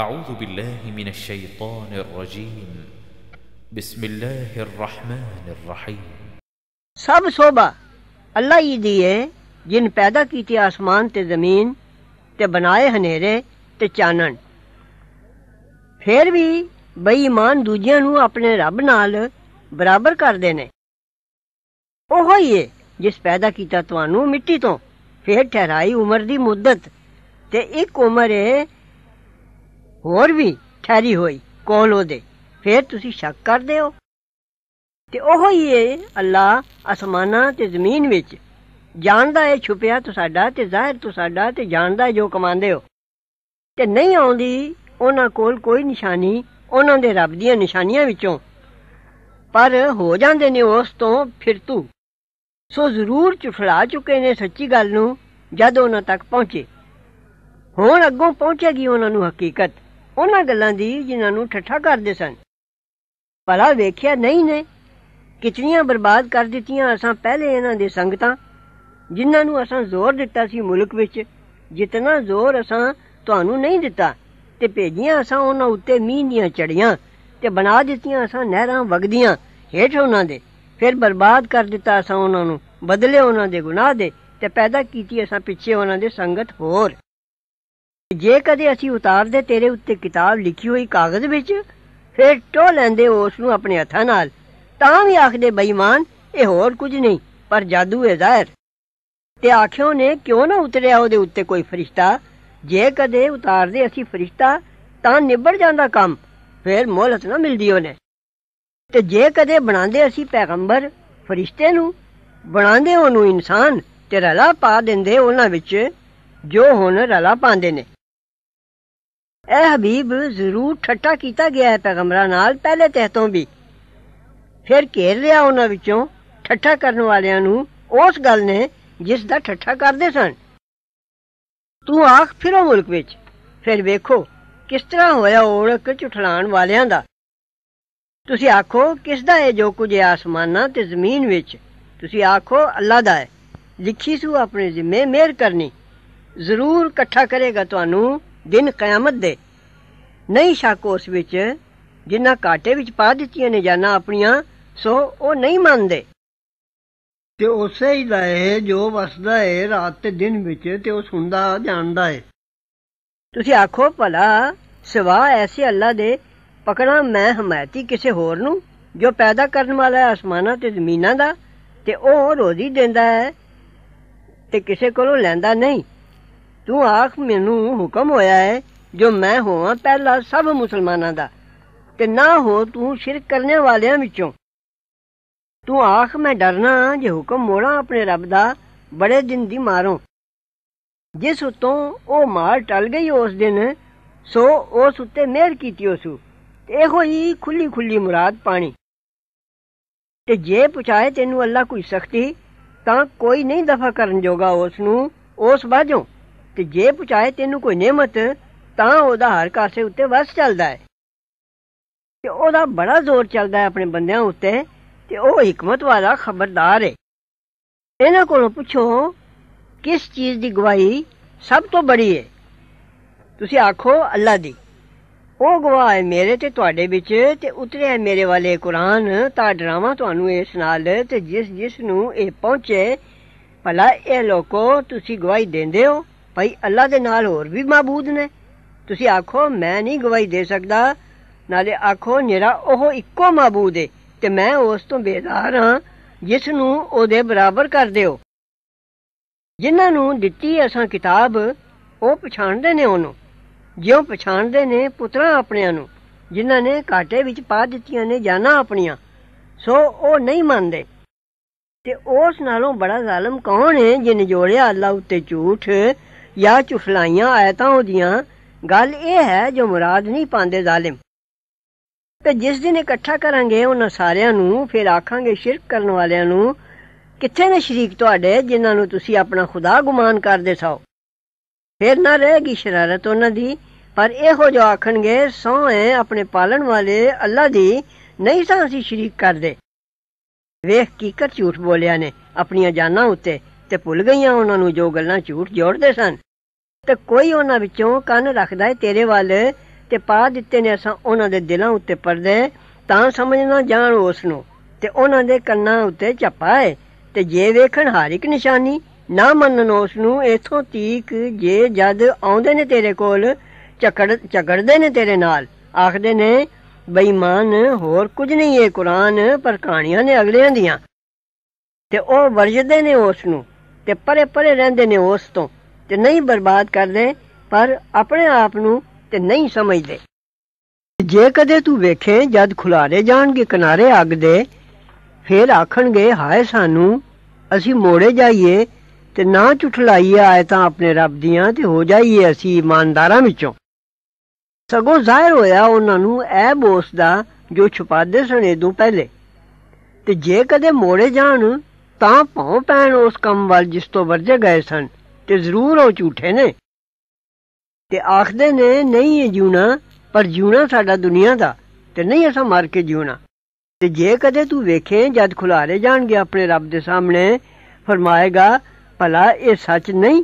أعوذ بالله من الشيطان الرجيم بسم الله الرحمن الرحيم ਸਭ ਸੋਭਾ ਅੱਲਾ ਹੀ ਦੀ ਹੈ ਜਿਨ ਪੈਦਾ ਕੀਤੀ ਆਸਮਾਨ ਤੇ ਜ਼ਮੀਨ ਤੇ ਬਣਾਏ ਹਨੇਰੇ ਤੇ ਚਾਨਣ ਫਿਰ ਵੀ ਬੇਈਮਾਨ ਦੂਜਿਆਂ ਨੂੰ ਆਪਣੇ ਰੱਬ ਨਾਲ ਬਰਾਬਰ ਕਰਦੇ ਨੇ ਉਹ ਹੀ ਹੈ ਜਿਸ ਪੈਦਾ ਕੀਤਾ ਤੁਹਾਨੂੰ ਮਿੱਟੀ ਤੋਂ ਫਿਰ ਠਹਿਰਾਈ ਉਮਰ ਦੀ ਮੁੱਦਤ ਤੇ ਇੱਕ ਉਮਰ ਹੈ ਹੋਰ ਵੀ ਠਹਿਰੀ ਹੋਈ ਕੋਲ ਉਹਦੇ ਫੇਰ ਤੁਸੀਂ ਸ਼ੱਕ ਕਰਦੇ ਹੋ ਤੇ ਉਹ ਹੀ ਏ ਅੱਲਾ ਅਸਮਾਨਾਂ ਤੇ ਜ਼ਮੀਨ ਵਿੱਚ ਜਾਣਦਾ ਏ ਛੁਪਿਆ ਤੂੰ ਸਾਡਾ ਤੇ ਜ਼ਾਹਿਰ ਤੂੰ ਸਾਡਾ ਤੇ ਜਾਣਦਾ ਜੋ ਕਮਾਉਂਦੇ ਹੋ ਤੇ ਨਹੀਂ ਆਉਂਦੀ ਉਹਨਾਂ ਕੋਲ ਕੋਈ ਨਿਸ਼ਾਨੀ ਉਹਨਾਂ ਦੇ ਰੱਬ ਦੀਆਂ ਨਿਸ਼ਾਨੀਆਂ ਵਿੱਚੋਂ ਪਰ ਹੋ ਜਾਂਦੇ ਨੇ ਉਸ ਤੋਂ ਫਿਰ ਤੂੰ ਸੋ ਜ਼ਰੂਰ ਚੁਫੜਾ ਚੁੱਕੇ ਨੇ ਸੱਚੀ ਗੱਲ ਨੂੰ ਜਦ ਉਹਨਾਂ ਤੱਕ ਪਹੁੰਚੇ ਹੁਣ ਅੱਗੋਂ ਪਹੁੰਚੇਗੀ ਉਹਨਾਂ ਨੂੰ ਹਕੀਕਤ ਉਹਨਾਂ ਗੱਲਾਂ ਦੀ ਜਿਨ੍ਹਾਂ ਨੂੰ ਠੱਠਾ ਕਰਦੇ ਸਨ ਭਲਾ ਵੇਖਿਆ ਨਹੀਂ ਨੇ ਕਿਤਨੀਆਂ ਬਰਬਾਦ ਕਰ ਦਿੱਤੀਆਂ ਅਸਾਂ ਪਹਿਲੇ ਇਹਨਾਂ ਦੇ ਸੰਗਤਾਂ ਜਿਨ੍ਹਾਂ ਨੂੰ ਅਸਾਂ ਜ਼ੋਰ ਦਿੱਤਾ ਸੀ ਮੁਲਕ ਵਿੱਚ ਜਿਤਨਾ ਜ਼ੋਰ ਅਸਾਂ ਤੁਹਾਨੂੰ ਨਹੀਂ ਦਿੱਤਾ ਤੇ ਭੇਜੀਆਂ ਅਸਾਂ ਉਹਨਾਂ ਉੱਤੇ ਮੀਂਹ ਦੀਆਂ ਚੜੀਆਂ ਤੇ ਬਣਾ ਦਿੱਤੀਆਂ ਅਸਾਂ ਨਹਿਰਾਂ ਵਗਦੀਆਂ ਹੇਠ ਉਹਨਾਂ ਦੇ ਫਿਰ ਬਰਬਾਦ ਕਰ ਦਿੱਤਾ ਅਸਾਂ ਉਹਨਾਂ ਨੂੰ ਬਦਲੇ ਉਹਨਾਂ ਦੇ ਗੁਨਾਹ ਦੇ ਤੇ ਪੈਦਾ ਕੀਤੀ ਅਸਾਂ ਪਿੱਛੇ ਉਹਨਾਂ ਦੇ ਸੰਗਤ ਹੋਰ ਜੇ ਕਦੇ ਅਸੀਂ ਉਤਾਰਦੇ ਤੇਰੇ ਉੱਤੇ ਕਿਤਾਬ ਲਿਖੀ ਹੋਈ ਕਾਗਜ਼ ਵਿੱਚ ਫਿਰ ਟੋ ਲੈਂਦੇ ਉਸ ਨੂੰ ਆਪਣੇ ਹੱਥਾਂ ਨਾਲ ਤਾਂ ਵੀ ਆਖਦੇ ਬੇਈਮਾਨ ਇਹ ਹੋਰ ਕੁਝ ਨਹੀਂ ਪਰ ਜਾਦੂ ਹੈ ਜ਼ਾਹਿਰ ਤੇ ਆਖਿਓ ਨੇ ਕਿਉਂ ਨਾ ਉਤਰਿਆ ਉਹਦੇ ਉੱਤੇ ਕੋਈ ਫਰਿਸ਼ਤਾ ਜੇ ਕਦੇ ਉਤਾਰਦੇ ਅਸੀਂ ਫਰਿਸ਼ਤਾ ਤਾਂ ਨਿਬੜ ਜਾਂਦਾ ਕੰਮ ਫਿਰ ਮੌਲਤ ਨਾ ਮਿਲਦੀ ਉਹਨੇ ਤੇ ਜੇ ਕਦੇ ਬਣਾਉਂਦੇ ਅਸੀਂ ਪੈਗੰਬਰ ਫਰਿਸ਼ਤੇ ਨੂੰ ਬਣਾਉਂਦੇ ਉਹਨੂੰ ਇਨਸਾਨ ਤੇ ਰਲਾ ਪਾ ਦਿੰਦੇ ਉਹਨਾਂ ਵਿੱਚ ਜੋ ਹੁਣ ਰਲਾ ਪਾਉਂਦੇ ਨੇ ਇਹ ਹਬੀਬ ਜ਼ਰੂਰ ਠੱਟਾ ਕੀਤਾ ਗਿਆ ਹੈ ਪੈਗੰਬਰਾਂ ਨਾਲ ਪਹਿਲੇ ਤਹਿਤੋਂ ਵੀ ਫਿਰ ਘੇਰ ਲਿਆ ਉਹਨਾਂ ਵਿੱਚੋਂ ਠੱਟਾ ਕਰਨ ਵਾਲਿਆਂ ਨੂੰ ਉਸ ਗੱਲ ਨੇ ਜਿਸ ਦਾ ਠੱਟਾ ਕਰਦੇ ਸਨ ਤੂੰ ਆਖ ਫਿਰ ਉਹ ਮੁਲਕ ਵਿੱਚ ਫਿਰ ਵੇਖੋ ਕਿਸ ਤਰ੍ਹਾਂ ਹੋਇਆ ਔੜਕ ਝੁਠਲਾਣ ਵਾਲਿਆਂ ਦਾ ਤੁਸੀਂ ਆਖੋ ਕਿਸ ਦਾ ਹੈ ਜੋ ਕੁਝ ਆਸਮਾਨਾਂ ਤੇ ਜ਼ਮੀਨ ਵਿੱਚ ਤੁਸੀਂ ਆਖੋ ਅੱਲਾ ਦਾ ਹੈ ਲਿਖੀ ਸੂ ਆਪਣੇ ਜ਼ਿੰਮੇ ਮਿਹਰ ਕਰਨੀ ਜ਼ਰੂਰ ਇਕੱਠਾ ਕਰੇਗਾ ਤੁਹਾਨੂੰ ਦਿਨ ਕਿਆਮਤ ਦੇ ਨਹੀਂ ਸ਼ੱਕ ਉਸ ਵਿੱਚ ਜਿਨ੍ਹਾਂ ਕਾਟੇ ਵਿੱਚ ਪਾ ਦਿੱਤੀਆਂ ਨੇ ਜਾਨਾ ਆਪਣੀਆਂ ਸੋ ਉਹ ਨਹੀਂ ਮੰਨਦੇ ਤੇ ਉਸੇ ਹੀ ਦਾ ਹੈ ਜੋ ਵਸਦਾ ਹੈ ਰਾਤ ਤੇ ਦਿਨ ਵਿੱਚ ਤੇ ਉਹ ਸੁਣਦਾ ਜਾਣਦਾ ਹੈ ਤੁਸੀਂ ਆਖੋ ਭਲਾ ਸਿਵਾ ਐਸੇ ਅੱਲਾ ਦੇ ਪਕੜਾ ਮੈਂ ਹਮਾਇਤੀ ਕਿਸੇ ਹੋਰ ਨੂੰ ਜੋ ਪੈਦਾ ਕਰਨ ਵਾਲਾ ਹੈ ਅਸਮਾਨਾਂ ਤੇ ਜ਼ਮੀਨਾਂ ਦਾ ਤੇ ਉਹ ਰੋਜ਼ੀ ਦਿੰਦਾ ਹੈ ਤੇ ਕਿਸੇ ਕੋਲੋਂ ਲੈਂਦਾ ਨਹੀਂ ਤੂੰ ਆਖ ਮੈਨੂੰ ਹੁਕਮ ਹੋਇਆ ਹੈ ਜੋ ਮੈਂ ਹੋਵਾਂ ਪਹਿਲਾ ਸਭ ਮੁਸਲਮਾਨਾਂ ਦਾ ਤੇ ਨਾ ਹੋ ਤੂੰ ਸ਼ਿਰਕ ਕਰਨ ਵਾਲਿਆਂ ਵਿੱਚੋਂ ਤੂੰ ਆਖ ਮੈਂ ਡਰਨਾ ਜੇ ਹੁਕਮ ਮੋੜਾ ਆਪਣੇ ਰੱਬ ਦਾ ਬੜੇ ਦਿਨ ਦੀ ਮਾਰੋਂ ਜਿਸ ਉਤੋਂ ਉਹ ਮਾਰ ਟਲ ਗਈ ਉਸ ਦਿਨ ਸੋ ਉਸ ਉੱਤੇ ਮਿਹਰ ਕੀਤੀ ਉਸੂ ਇਹੋ ਹੀ ਖੁੱਲੀ ਖੁੱਲੀ ਮੁਰਾਦ ਪਾਣੀ ਤੇ ਜੇ ਪੁਛਾਏ ਤੈਨੂੰ ਅੱਲਾ ਕੋਈ ਸਖਤੀ ਤਾਂ ਕੋਈ ਨਹੀਂ ਦਫਾ ਕਰਨ ਜੋਗਾ ਉਸ ਨੂੰ ਉਸ ਬਾਝੋਂ ਕਿ ਜੇ ਪੁਚਾਏ ਤੈਨੂੰ ਕੋਈ ਨਿਮਤ ਤਾਂ ਉਹਦਾ ਹਰ ਕਾਸੇ ਉੱਤੇ ਵਸ ਚੱਲਦਾ ਹੈ ਤੇ ਉਹਦਾ ਬੜਾ ਜ਼ੋਰ ਚੱਲਦਾ ਹੈ ਆਪਣੇ ਬੰਦਿਆਂ ਉੱਤੇ ਤੇ ਉਹ ਹਕਮਤ ਵਾਲਾ ਖਬਰਦਾਰ ਹੈ ਇਹਨਾਂ ਕੋਲੋਂ ਪੁੱਛੋ ਕਿਸ ਚੀਜ਼ ਦੀ ਗਵਾਹੀ ਸਭ ਤੋਂ ਬੜੀ ਹੈ ਤੁਸੀਂ ਆਖੋ ਅੱਲਾ ਦੀ ਉਹ ਗਵਾਹ ਹੈ ਮੇਰੇ ਤੇ ਤੁਹਾਡੇ ਵਿੱਚ ਤੇ ਹੈ ਮੇਰੇ ਵਾਲੇ ਕੁਰਾਨ ਤਾਂ ਡਰਾਵਾ ਤੁਹਾਨੂੰ ਇਸ ਨਾਲ ਤੇ ਜਿਸ ਜਿਸ ਨੂੰ ਇਹ ਪਹੁੰਚੇ ਭਲਾ ਇਹ ਲੋਕੋ ਤੁਸੀਂ ਗਵਾਹੀ ਦਿੰਦੇ ਹੋ ਭਾਈ ਅੱਲਾ ਦੇ ਨਾਲ ਹੋਰ ਵੀ ਮਾਬੂਦ ਨੇ ਤੁਸੀਂ ਆਖੋ ਮੈਂ ਨਹੀਂ ਗਵਾਹੀ ਦੇ ਸਕਦਾ ਨਾਲੇ ਆਖੋ ਮੇਰਾ ਉਹ ਇੱਕੋ ਮਾਬੂਦ ਹੈ ਤੇ ਮੈਂ ਉਸ ਤੋਂ ਬੇਜ਼ਾਰ ਹਾਂ ਜਿਸ ਨੂੰ ਉਹਦੇ ਬਰਾਬਰ ਕਰਦੇ ਹੋ ਜਿਨ੍ਹਾਂ ਨੂੰ ਦਿੱਤੀ ਅਸਾਂ ਕਿਤਾਬ ਉਹ ਪਛਾਣਦੇ ਨੇ ਉਹਨੂੰ ਜਿਉਂ ਪਛਾਣਦੇ ਨੇ ਪੁੱਤਰਾਂ ਆਪਣਿਆਂ ਨੂੰ ਜਿਨ੍ਹਾਂ ਨੇ ਕਾਟੇ ਵਿੱਚ ਪਾ ਦਿੱਤੀਆਂ ਨੇ ਜਾਨਾਂ ਆਪਣੀਆਂ ਸੋ ਉਹ ਨਹੀਂ ਮੰਨਦੇ ਤੇ ਉਸ ਨਾਲੋਂ ਬੜਾ ਜ਼ਾਲਮ ਕੌਣ ਹੈ ਜਿਨੇ ਜੋੜਿਆ ਅੱਲਾ ਉੱਤੇ ਝੂਠ ਜਾਂ ਚੁਫਲਾਈਆਂ ਆਇਤਾਂ ਉਹਦੀਆਂ ਗੱਲ ਇਹ ਹੈ ਜੋ ਮੁਰਾਦ ਨਹੀਂ ਪਾਉਂਦੇ ਜ਼ਾਲਿਮ ਤੇ ਜਿਸ ਦਿਨ ਇਕੱਠਾ ਕਰਾਂਗੇ ਉਹਨਾਂ ਸਾਰਿਆਂ ਨੂੰ ਫਿਰ ਆਖਾਂਗੇ ਸ਼ਿਰਕ ਕਰਨ ਵਾਲਿਆਂ ਨੂੰ ਕਿੱਥੇ ਨੇ ਸ਼ਰੀਕ ਤੁਹਾਡੇ ਜਿਨ੍ਹਾਂ ਨੂੰ ਤੁਸੀਂ ਆਪਣਾ ਖੁਦਾ ਗੁਮਾਨ ਕਰਦੇ ਸੋ ਫਿਰ ਨਾ ਰਹੇਗੀ ਸ਼ਰਾਰਤ ਉਹਨਾਂ ਦੀ ਪਰ ਇਹੋ ਜੋ ਆਖਣਗੇ ਸੋ ਹੈ ਆਪਣੇ ਪਾਲਣ ਵਾਲੇ ਅੱਲਾ ਦੀ ਨਹੀਂ ਤਾਂ ਅਸੀਂ ਸ਼ਰੀਕ ਕਰਦੇ ਵੇਖ ਕੀ ਕਰ ਝੂਠ ਬੋਲਿਆ ਨੇ ਆਪਣੀਆਂ ਜਾਨਾਂ ਉੱਤੇ ਤੇ ਭੁੱਲ ਗਈਆਂ ਉਹਨਾਂ ਨੂੰ ਜੋ ਗੱਲਾਂ ਝੂਠ ਜੋੜਦੇ ਸਨ ਤੇ ਕੋਈ ਉਹਨਾਂ ਵਿੱਚੋਂ ਕੰਨ ਰੱਖਦਾ ਏ ਤੇਰੇ ਵੱਲ ਤੇ ਪਾ ਦਿੱਤੇ ਨੇ ਅਸਾਂ ਉਹਨਾਂ ਦੇ ਦਿਲਾਂ ਉੱਤੇ ਪਰਦੇ ਤਾਂ ਸਮਝਣਾ ਜਾਣ ਉਸ ਨੂੰ ਤੇ ਉਹਨਾਂ ਦੇ ਕੰਨਾਂ ਉੱਤੇ ਚੱਪਾ ਏ ਤੇ ਜੇ ਵੇਖਣ ਹਰ ਇੱਕ ਨਿਸ਼ਾਨੀ ਨਾ ਮੰਨਣ ਉਸ ਨੂੰ ਇਥੋਂ ਤੀਕ ਜੇ ਜਦ ਆਉਂਦੇ ਨੇ ਤੇਰੇ ਕੋਲ ਚੱਕੜ ਚੱਗੜਦੇ ਨੇ ਤੇਰੇ ਨਾਲ ਆਖਦੇ ਨੇ ਬੇਈਮਾਨ ਹੋਰ ਕੁਝ ਨਹੀਂ ਏ ਕੁਰਾਨ ਪਰ ਕਹਾਣੀਆਂ ਨੇ ਅਗਲੇਆਂ ਦੀਆਂ ਤੇ ਉਹ ਵਰਜਦੇ ਨੇ ਉਸ ਨੂੰ ਤੇ ਪਰੇ ਪਰੇ ਰਹਿੰਦੇ ਨੇ ਉਸ ਤੋਂ ਤੇ ਨਹੀਂ ਬਰਬਾਦ ਕਰਦੇ ਪਰ ਆਪਣੇ ਆਪ ਨੂੰ ਤੇ ਨਹੀਂ ਸਮਝਦੇ ਜੇ ਕਦੇ ਤੂੰ ਵੇਖੇ ਜਦ ਖੁਲਾਰੇ ਜਾਣਗੇ ਕਿਨਾਰੇ ਅੱਗ ਦੇ ਫੇਰ ਆਖਣਗੇ ਹਾਏ ਸਾਨੂੰ ਅਸੀਂ ਮੋੜੇ ਜਾਈਏ ਤੇ ਨਾ ਝੁਠਲਾਈਏ ਤਾਂ ਆਪਣੇ ਰੱਬ ਦੀਆਂ ਤੇ ਹੋ ਜਾਈਏ ਅਸੀਂ ਇਮਾਨਦਾਰਾਂ ਵਿੱਚੋਂ ਸਗੋਂ ਜ਼ਾਹਿਰ ਹੋਇਆ ਉਹਨਾਂ ਨੂੰ ਇਹ ਬੋਸ ਦਾ ਜੋ ਛੁਪਾਦੇ ਸਨ ਤੋਂ ਪਹਿਲੇ ਤੇ ਜੇ ਕਦੇ ਮੋੜੇ ਜਾਣ ਤਾਂ ਭੌਂ ਪੈਣ ਉਸ ਕੰਮ ਵੱਲ ਜਿਸ ਤੋਂ ਵਰਜੇ ਗਏ ਸਨ ਤੇ ਜ਼ਰੂਰ ਉਹ ਝੂਠੇ ਨੇ ਤੇ ਆਖਦੇ ਨੇ ਨਹੀਂ ਇਹ ਜੂਣਾ ਪਰ ਜੂਣਾ ਸਾਡਾ ਦੁਨੀਆ ਦਾ ਤੇ ਨਹੀਂ ਅਸਾਂ ਮਰ ਕੇ ਜੂਣਾ ਤੇ ਜੇ ਕਦੇ ਤੂੰ ਵੇਖੇ ਜਦ ਖੁਲਾਰੇ ਜਾਣਗੇ ਆਪਣੇ ਰੱਬ ਦੇ ਸਾਹਮਣੇ ਫਰਮਾਏਗਾ ਭਲਾ ਇਹ ਸੱਚ ਨਹੀਂ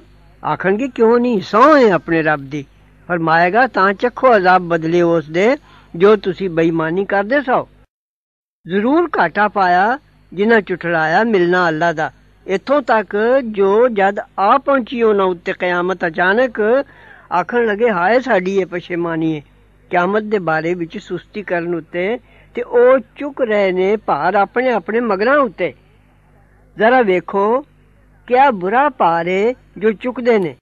ਆਖਣਗੇ ਕਿਉਂ ਨਹੀਂ ਸੌਂ ਹੈ ਆਪਣੇ ਰੱਬ ਦੀ ਫਰਮਾਏਗਾ ਤਾਂ ਚੱਖੋ ਅਜ਼ਾਬ ਬਦਲੇ ਉਸ ਦੇ ਜੋ ਤੁਸੀਂ ਬੇਈਮਾਨੀ ਕਰਦੇ ਸੋ ਜ਼ਰੂਰ ਘਾਟਾ ਪਾਇਆ ਜਿਨ੍ਹਾਂ ਚੁਟਲਾਇਆ ਮਿਲਣਾ ਅੱਲਾ ਦਾ ਇਥੋਂ ਤੱਕ ਜੋ ਜਦ ਆ ਪਹੁੰਚੀ ਉਹਨਾਂ ਉੱਤੇ ਕਿਆਮਤ ਅਚਾਨਕ ਆਖਣ ਲੱਗੇ ਹਾਏ ਸਾਡੀ ਇਹ ਪਛੇਮਾਨੀ ਹੈ ਕਿਆਮਤ ਦੇ ਬਾਰੇ ਵਿੱਚ ਸੁਸਤੀ ਕਰਨ ਉੱਤੇ ਤੇ ਉਹ ਚੁੱਕ ਰਹੇ ਨੇ ਭਾਰ ਆਪਣੇ ਆਪਣੇ ਮਗਰਾਂ ਉੱਤੇ ਜ਼ਰਾ ਵੇਖੋ ਕਿਆ ਬੁਰਾ ਪਾਰੇ ਜੋ ਚੁੱਕਦੇ ਨੇ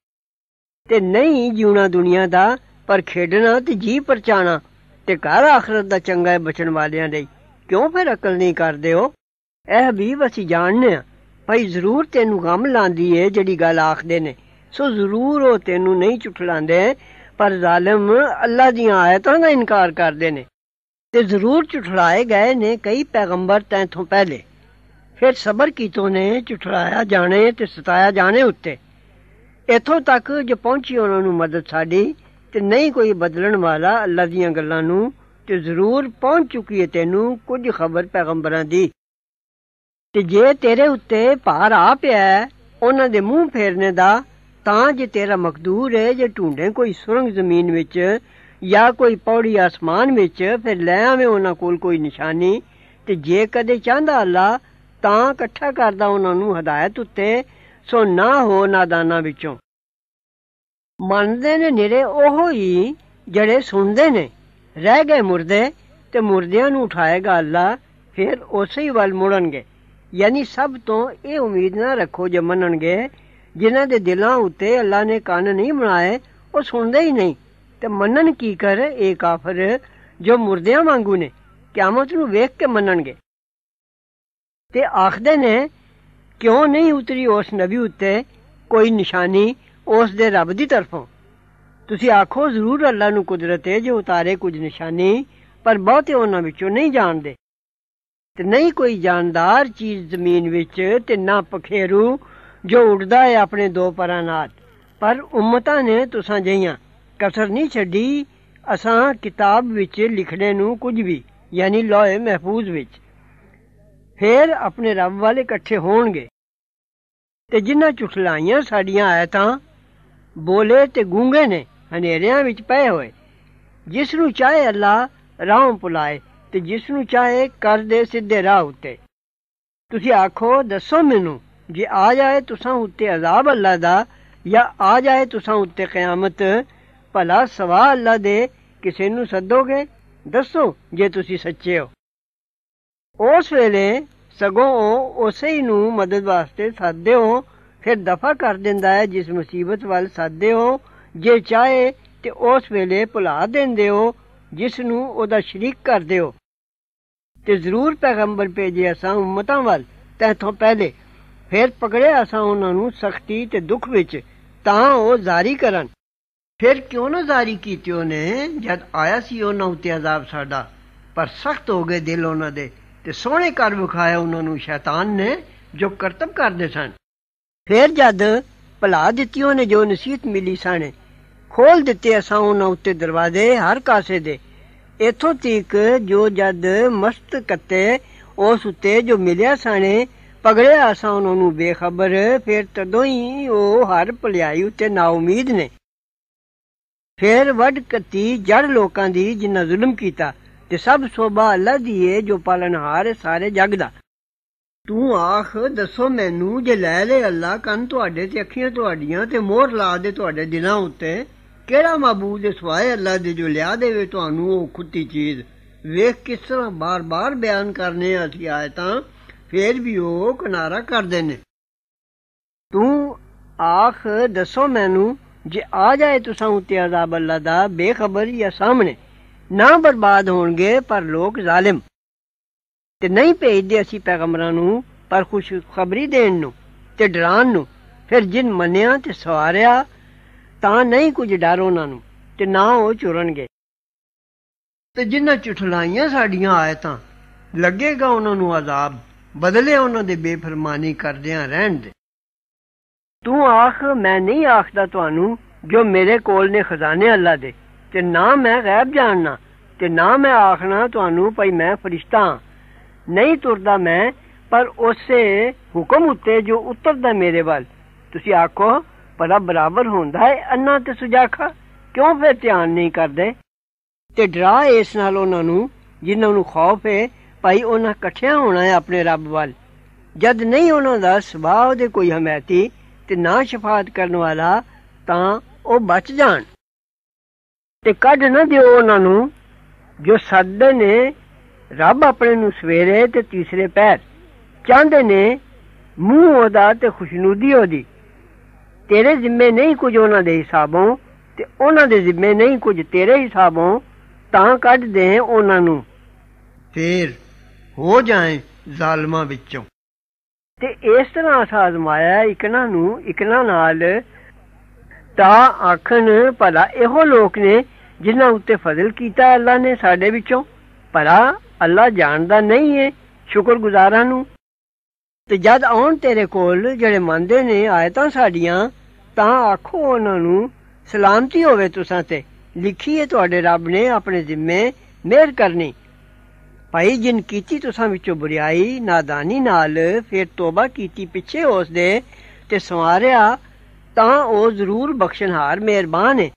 ਤੇ ਨਹੀਂ ਜੀਉਣਾ ਦੁਨੀਆ ਦਾ ਪਰ ਖੇਡਣਾ ਤੇ ਜੀ ਪਰਚਾਣਾ ਤੇ ਘਰ ਆਖਰਤ ਦਾ ਚੰਗਾ ਹੈ ਬਚਣ ਵਾਲਿਆਂ ਲਈ ਕਿਉਂ ਫਿਰ ਅਕਲ ਨਹੀਂ ਕਰਦੇ ਹੋ ਇਹ ਵੀ ਅਸੀਂ ਜਾਣਨੇ ਆ ਭਈ ਜ਼ਰੂਰ ਤੈਨੂੰ ਗਮ ਲਾਂਦੀ ਏ ਜਿਹੜੀ ਗੱਲ ਆਖਦੇ ਨੇ ਸੋ ਜ਼ਰੂਰ ਉਹ ਤੈਨੂੰ ਨਹੀਂ ਝੁਠਲਾਉਂਦੇ ਪਰ ਜ਼ਾਲਮ ਅੱਲਾ ਦੀਆਂ ਆਇਤਾਂ ਦਾ ਇਨਕਾਰ ਕਰਦੇ ਨੇ ਤੇ ਜ਼ਰੂਰ ਝੁਠਲਾਏ ਗਏ ਨੇ ਕਈ ਪੈਗੰਬਰ ਤੈਥੋਂ ਪਹਿਲੇ ਫਿਰ ਸਬਰ ਕੀਤੋ ਨੇ ਝੁਠਲਾਇਆ ਜਾਣੇ ਤੇ ਸਤਾਇਆ ਜਾਣੇ ਉੱਤੇ ਇਥੋਂ ਤੱਕ ਜੋ ਪਹੁੰਚੀ ਉਹਨਾਂ ਨੂੰ ਮਦਦ ਸਾਡੀ ਤੇ ਨਹੀਂ ਕੋਈ ਬਦਲਣ ਵਾਲਾ ਅੱਲਾ ਦੀਆਂ ਗੱਲਾਂ ਨੂੰ ਤੇ ਜ਼ਰੂਰ ਪਹੁੰਚ ਚੁੱਕੀ ਹੈ ਤੈਨੂੰ ਕੁਝ ਖਬਰ ਪੈਗੰਬਰਾਂ ਦੀ ਕਿ ਜੇ ਤੇਰੇ ਉੱਤੇ ਭਾਰ ਆ ਪਿਆ ਉਹਨਾਂ ਦੇ ਮੂੰਹ ਫੇਰਨੇ ਦਾ ਤਾਂ ਜੇ ਤੇਰਾ ਮਕਦੂਰ ਹੈ ਜੇ ਢੂੰਡੇ ਕੋਈ ਸੁਰੰਗ ਜ਼ਮੀਨ ਵਿੱਚ ਜਾਂ ਕੋਈ ਪੌੜੀ ਆਸਮਾਨ ਵਿੱਚ ਫਿਰ ਲੈ ਆਵੇਂ ਉਹਨਾਂ ਕੋਲ ਕੋਈ ਨਿਸ਼ਾਨੀ ਤੇ ਜੇ ਕਦੇ ਚਾਹਦਾ ਅੱਲਾ ਤਾਂ ਇਕੱਠਾ ਕਰਦਾ ਉਹਨਾਂ ਨੂੰ ਹਦਾਇਤ ਉੱਤੇ ਸੋ ਨਾ ਹੋ ਨਾਦਾਨਾਂ ਵਿੱਚੋਂ ਮੰਨਦੇ ਨੇ ਨਿਰੇ ਉਹ ਹੀ ਜਿਹੜੇ ਸੁਣਦੇ ਨੇ ਰਹਿ ਗਏ ਮੁਰਦੇ ਤੇ ਮੁਰਦਿਆਂ ਨੂੰ ਉਠਾਏਗਾ ਅੱਲਾ ਫਿਰ ਉਸੇ ਹੀ ਵੱਲ ਮੁੜਨਗੇ ਯਾਨੀ ਸਭ ਤੋਂ ਇਹ ਉਮੀਦ ਨਾ ਰੱਖੋ ਜੇ ਮੰਨਣਗੇ ਜਿਨ੍ਹਾਂ ਦੇ ਦਿਲਾਂ ਉੱਤੇ ਅੱਲਾ ਨੇ ਕੰਨ ਨਹੀਂ ਬਣਾਏ ਉਹ ਸੁਣਦੇ ਹੀ ਨਹੀਂ ਤੇ ਮੰਨਣ ਕੀ ਕਰ ਇਹ ਕਾਫਰ ਜੋ ਮੁਰਦਿਆਂ ਵਾਂਗੂ ਨੇ ਕਿਆਮਤ ਨੂੰ ਵੇਖ ਕੇ ਮੰਨਣਗੇ ਤੇ ਆਖਦੇ ਨੇ ਕਿਉਂ ਨਹੀਂ ਉਤਰੀ ਉਸ ਨਬੀ ਉੱਤੇ ਕੋਈ ਨਿਸ਼ਾਨੀ ਉਸ ਦੇ ਰੱਬ ਦੀ ਤਰਫੋਂ ਤੁਸੀਂ ਆਖੋ ਜ਼ਰੂਰ ਅੱਲਾ ਨੂੰ ਕੁਦਰਤ ਹੈ ਜੋ ਉਤਾਰੇ ਕੁਝ ਨਿਸ਼ਾਨੀ ਪਰ ਬਹੁਤੇ ਉਹਨਾਂ ਵਿੱਚੋਂ ਨਹੀਂ ਜਾਣਦੇ ਤੇ ਨਹੀਂ ਕੋਈ ਜਾਨਦਾਰ ਚੀਜ਼ ਜ਼ਮੀਨ ਵਿੱਚ ਤੇ ਨਾ ਪਖੇਰੂ ਜੋ ਉੱਡਦਾ ਹੈ ਆਪਣੇ ਦੋ ਪਰਾਂ ਨਾਲ ਪਰ ਉਮਤਾ ਨੇ ਤੁਸਾਂ ਜਈਆਂ ਕਸਰ ਨਹੀਂ ਛੱਡੀ ਅਸਾਂ ਕਿਤਾਬ ਵਿੱਚ ਲਿਖਣੇ ਨੂੰ ਕੁਝ ਵੀ ਯਾਨੀ ਲੋਹੇ ਮਹਿਫੂਜ਼ ਵਿੱਚ ਫੇਰ ਆਪਣੇ ਰੱਬ ਵਾਲੇ ਇਕੱਠੇ ਹੋਣਗੇ ਤੇ ਜਿਨ੍ਹਾਂ ਚੁਟਲਾਈਆਂ ਸਾਡੀਆਂ ਆਇਤਾਂ ਬੋਲੇ ਤੇ ਗੂੰਗੇ ਨੇ ਹਨੇਰਿਆਂ ਵਿੱਚ ਪਏ ਹੋਏ ਜਿਸ ਨੂੰ ਚਾਹੇ ਅੱਲਾ ਰਾਹ ਪੁਲਾਏ ਤੇ ਜਿਸ ਨੂੰ ਚਾਹੇ ਕਰ ਦੇ ਸਿੱਧੇ ਰਾਹ ਉਤੇ ਤੁਸੀਂ ਆਖੋ ਦੱਸੋ ਮੈਨੂੰ ਜੇ ਆ ਜਾਏ ਤੁਸਾਂ ਉੱਤੇ ਅਜ਼ਾਬ ਅੱਲਾ ਦਾ ਜਾਂ ਆ ਜਾਏ ਤੁਸਾਂ ਉੱਤੇ ਕਿਆਮਤ ਭਲਾ ਸਵਾ ਅੱਲਾ ਦੇ ਕਿਸੇ ਨੂੰ ਸੱਦੋਗੇ ਦੱਸੋ ਜੇ ਤੁਸੀਂ ਸੱਚੇ ਹੋ ਉਸ ਵੇਲੇ ਸਗੋਂ ਉਸੇ ਹੀ ਨੂੰ ਮਦਦ ਵਾਸਤੇ ਸਾਦੇ ਹੋ ਫਿਰ ਦਫਾ ਕਰ ਦਿੰਦਾ ਹੈ ਜਿਸ ਮੁਸੀਬਤ ਵੱਲ ਸਾਦੇ ਹੋ ਜੇ ਚਾਹੇ ਤੇ ਉਸ ਵੇਲੇ ਭੁਲਾ ਦਿੰਦੇ ਹੋ ਜਿਸ ਨੂੰ ਉਹਦਾ ਸ਼ਰੀਕ ਕਰਦੇ ਹੋ ਤੇ ਜ਼ਰੂਰ ਪੈਗੰਬਰ ਭੇਜਿਆ ਸਾਂ ਉਮਤਾਂ ਵੱਲ ਤੈਥੋਂ ਪਹਿਲੇ ਫਿਰ ਪਕੜਿਆ ਸਾਂ ਉਹਨਾਂ ਨੂੰ ਸਖਤੀ ਤੇ ਦੁੱਖ ਵਿੱਚ ਤਾਂ ਉਹ ਜ਼ਾਰੀ ਕਰਨ ਫਿਰ ਕਿਉਂ ਨਾ ਜ਼ਾਰੀ ਕੀਤੀ ਉਹਨੇ ਜਦ ਆਇਆ ਸੀ ਉਹਨਾਂ ਉਤੇ ਅਜ਼ਾਬ ਸਾਡਾ ਪਰ ਸਖਤ ਹੋ ਗਏ ਦਿਲ ਉਹਨਾਂ ਦੇ ਤੇ ਸੋਹਣੇ ਕਰ ਵਿਖਾਇਆ ਉਹਨਾਂ ਨੂੰ ਸ਼ੈਤਾਨ ਨੇ ਜੋ ਕਰਤਬ ਕਰਦੇ ਸਨ ਫਿਰ ਜਦ ਭਲਾ ਦਿੱਤੀ ਉਹਨੇ ਜੋ ਨਸੀਹਤ ਮਿਲੀ ਸਾਨੇ ਖੋਲ ਦਿੱਤੇ ਅਸਾਂ ਉਹਨਾਂ ਉੱਤੇ ਦਰਵਾਜ਼ੇ ਹਰ ਕਾਸੇ ਦੇ ਇਥੋਂ ਤੀਕ ਜੋ ਜਦ ਮਸਤ ਕੱਤੇ ਉਸ ਉੱਤੇ ਜੋ ਮਿਲਿਆ ਸਾਣੇ ਪਗੜਿਆ ਅਸਾਂ ਉਹਨਾਂ ਨੂੰ ਬੇਖਬਰ ਫਿਰ ਤਦੋਂ ਹੀ ਉਹ ਹਰ ਭਲਾਈ ਉੱਤੇ ਨਾ ਉਮੀਦ ਨੇ ਫਿਰ ਵੱਡ ਕਤੀ ਜੜ ਲੋਕਾਂ ਦੀ ਜਿਨ੍ਹਾਂ ਜ਼ੁਲਮ ਕੀਤਾ ਤੇ ਸਭ ਸੋਭਾ ਅੱਲਾ ਦੀ ਏ ਜੋ ਪਾਲਨਹਾਰ ਸਾਰੇ ਜਗ ਦਾ ਤੂੰ ਆਖ ਦੱਸੋ ਮੈਨੂੰ ਜੇ ਲੈ ਲੈ ਅੱਲਾ ਕੰਨ ਤੁਹਾਡੇ ਤੇ ਅੱਖੀਆਂ ਤੁਹਾਡੀਆਂ ਤੇ ਮੋਹਰ ਲਾ ਦੇ ਤੁਹਾਡੇ ਦਿਲਾਂ ਉੱਤੇ ਕਿਹੜਾ ਮਾਬੂਦ ਹੈ ਸਵਾਏ ਅੱਲਾ ਦੇ ਜੋ ਲਿਆ ਦੇਵੇ ਤੁਹਾਨੂੰ ਉਹ ਖੁੱਤੀ ਚੀਜ਼ ਵੇਖ ਕਿਸ ਤਰ੍ਹਾਂ ਬਾਰ-ਬਾਰ ਬਿਆਨ ਕਰਨੇ ਅਸੀਂ ਆਏ ਤਾਂ ਫੇਰ ਵੀ ਉਹ ਕਿਨਾਰਾ ਕਰਦੇ ਨੇ ਤੂੰ ਆਖ ਦੱਸੋ ਮੈਨੂੰ ਜੇ ਆ ਜਾਏ ਤੁਸਾਂ ਉਤੇ ਅਜ਼ਾਬ ਅੱਲਾ ਦਾ ਬੇਖਬਰ ਜਾਂ ਸਾਹਮਣੇ ਨਾ ਬਰਬਾਦ ਹੋਣਗੇ ਪਰ ਲੋਕ ਜ਼ਾਲਿਮ ਤੇ ਨਹੀਂ ਭੇਜਦੇ ਅਸੀਂ ਪੈਗੰਬਰਾਂ ਨੂੰ ਪਰ ਖੁਸ਼ ਖਬਰੀ ਦੇਣ ਨੂੰ ਤੇ ਡਰਾਉਣ ਨੂੰ ਫਿਰ ਜਿਨ ਮੰਨਿਆ ਤੇ ਸਵਾਰਿਆ ਤਾਂ ਨਹੀਂ ਕੁਝ ਡਰ ਉਹਨਾਂ ਨੂੰ ਤੇ ਨਾ ਉਹ ਚੁਰਨਗੇ ਤੇ ਜਿਨ੍ਹਾਂ ਚੁਠਲਾਈਆਂ ਸਾਡੀਆਂ ਆਇਤਾਂ ਲੱਗੇਗਾ ਉਹਨਾਂ ਨੂੰ ਅਜ਼ਾਬ ਬਦਲੇ ਉਹਨਾਂ ਦੇ ਬੇਫਰਮਾਨੀ ਕਰਦਿਆਂ ਰਹਿਣ ਦੇ ਤੂੰ ਆਖ ਮੈਂ ਨਹੀਂ ਆਖਦਾ ਤੁਹਾਨੂੰ ਜੋ ਮੇਰੇ ਕੋਲ ਨੇ ਖਜ਼ਾਨੇ ਅੱਲਾ ਦੇ ਤੇ ਨਾ ਮੈਂ ਗੈਬ ਜਾਣਨਾ ਤੇ ਨਾ ਮੈਂ ਆਖਣਾ ਤੁਹਾਨੂੰ ਭਈ ਮੈਂ ਫਰਿਸ਼ਤਾ ਨਹੀਂ ਤੁਰਦਾ ਮੈਂ ਪਰ ਉਸੇ ਹੁਕਮ ਉੱਤੇ ਜੋ ਉਤਰਦਾ ਮੇਰੇ ਵੱਲ ਤੁਸੀਂ ਆਖੋ ਭਲਾ ਬਰਾਬਰ ਹੁੰਦਾ ਹੈ ਅੰਨਾ ਤੇ ਸੁਜਾਖਾ ਕਿਉਂ ਫਿਰ ਧਿਆਨ ਨਹੀਂ ਕਰਦੇ ਤੇ ਡਰਾ ਇਸ ਨਾਲ ਉਹਨਾਂ ਨੂੰ ਜਿਨ੍ਹਾਂ ਨੂੰ ਖੌਫ ਹੈ ਭਾਈ ਉਹਨਾਂ ਇਕੱਠਿਆਂ ਹੋਣਾ ਹੈ ਆਪਣੇ ਰੱਬ ਵੱਲ ਜਦ ਨਹੀਂ ਉਹਨਾਂ ਦਾ ਸੁਭਾਅ ਦੇ ਕੋਈ ਹਮਾਇਤੀ ਤੇ ਨਾ ਸ਼ਫਾਤ ਕਰਨ ਵਾਲਾ ਤਾਂ ਉਹ ਬਚ ਜਾਣ ਤੇ ਕੱਢ ਨਾ ਦਿਓ ਉਹਨਾਂ ਨੂੰ ਜੋ ਸੱਦੇ ਨੇ ਰੱਬ ਆਪਣੇ ਨੂੰ ਸਵੇਰੇ ਤੇ ਤੀਸਰੇ ਪੈਰ ਚਾਹਦੇ ਨੇ ਮੂੰਹ ਉਹਦਾ ਤੇ ਖੁਸ਼ਨੂਦੀ ਉਹਦੀ ਤੇਰੇ ਜ਼ਿੰਮੇ ਨਹੀਂ ਕੁਝ ਉਹਨਾਂ ਦੇ ਹਿਸਾਬੋਂ ਤੇ ਉਹਨਾਂ ਦੇ ਜ਼ਿੰਮੇ ਨਹੀਂ ਕੁਝ ਤੇਰੇ ਹਿਸਾਬੋਂ ਤਾਂ ਕੱਢ ਦੇ ਉਹਨਾਂ ਨੂੰ ਫੇਰ ਹੋ ਜਾਏ ਜ਼ਾਲਮਾਂ ਵਿੱਚੋਂ ਤੇ ਇਸ ਤਰ੍ਹਾਂ ਸਾਜ਼ਮਾਇਆ ਇਕਨਾਂ ਨੂੰ ਇਕਨਾਂ ਨਾਲ ਤਾਂ ਆਖਣ ਭਲਾ ਇਹੋ ਲੋਕ ਨੇ ਜਿਨ੍ਹਾਂ ਉੱਤੇ ਫਜ਼ਲ ਕੀਤਾ ਅੱਲਾ ਨੇ ਸਾਡੇ ਵਿੱਚੋਂ ਭਲਾ ਅੱਲਾ ਜਾਣਦਾ ਨਹੀਂ ਹੈ ਸ਼ੁਕਰਗੁਜ਼ਾਰਾਂ ਨੂੰ ਤੇ ਜਦ ਆਉਣ ਤੇਰੇ ਕੋਲ ਜਿਹੜੇ ਮੰਨਦੇ ਨੇ ਆਇਤਾਂ ਸਾਡੀਆਂ ਤਾਂ ਆਖੋ ਉਹਨਾਂ ਨੂੰ ਸਲਾਮਤੀ ਹੋਵੇ ਤੁਸਾਂ ਤੇ ਲਿਖੀ ਹੈ ਤੁਹਾਡੇ ਰੱਬ ਨੇ ਆਪਣੇ ਜ਼ਿੰਮੇ ਮਿਹਰ ਕਰਨੀ ਭਾਈ ਜਿਨ ਕੀਤੀ ਤੁਸਾਂ ਵਿੱਚੋਂ ਬੁਰੀਾਈ ਨਾਦਾਨੀ ਨਾਲ ਫਿਰ ਤੋਬਾ ਕੀਤੀ ਪਿੱਛੇ ਉਸ ਦੇ ਤੇ ਸਵਾਰਿਆ ਤਾਂ ਉਹ ਜ਼ਰੂਰ ਬਖਸ਼ਣਹਾਰ ਮਿਹਰਬਾਨ ਹੈ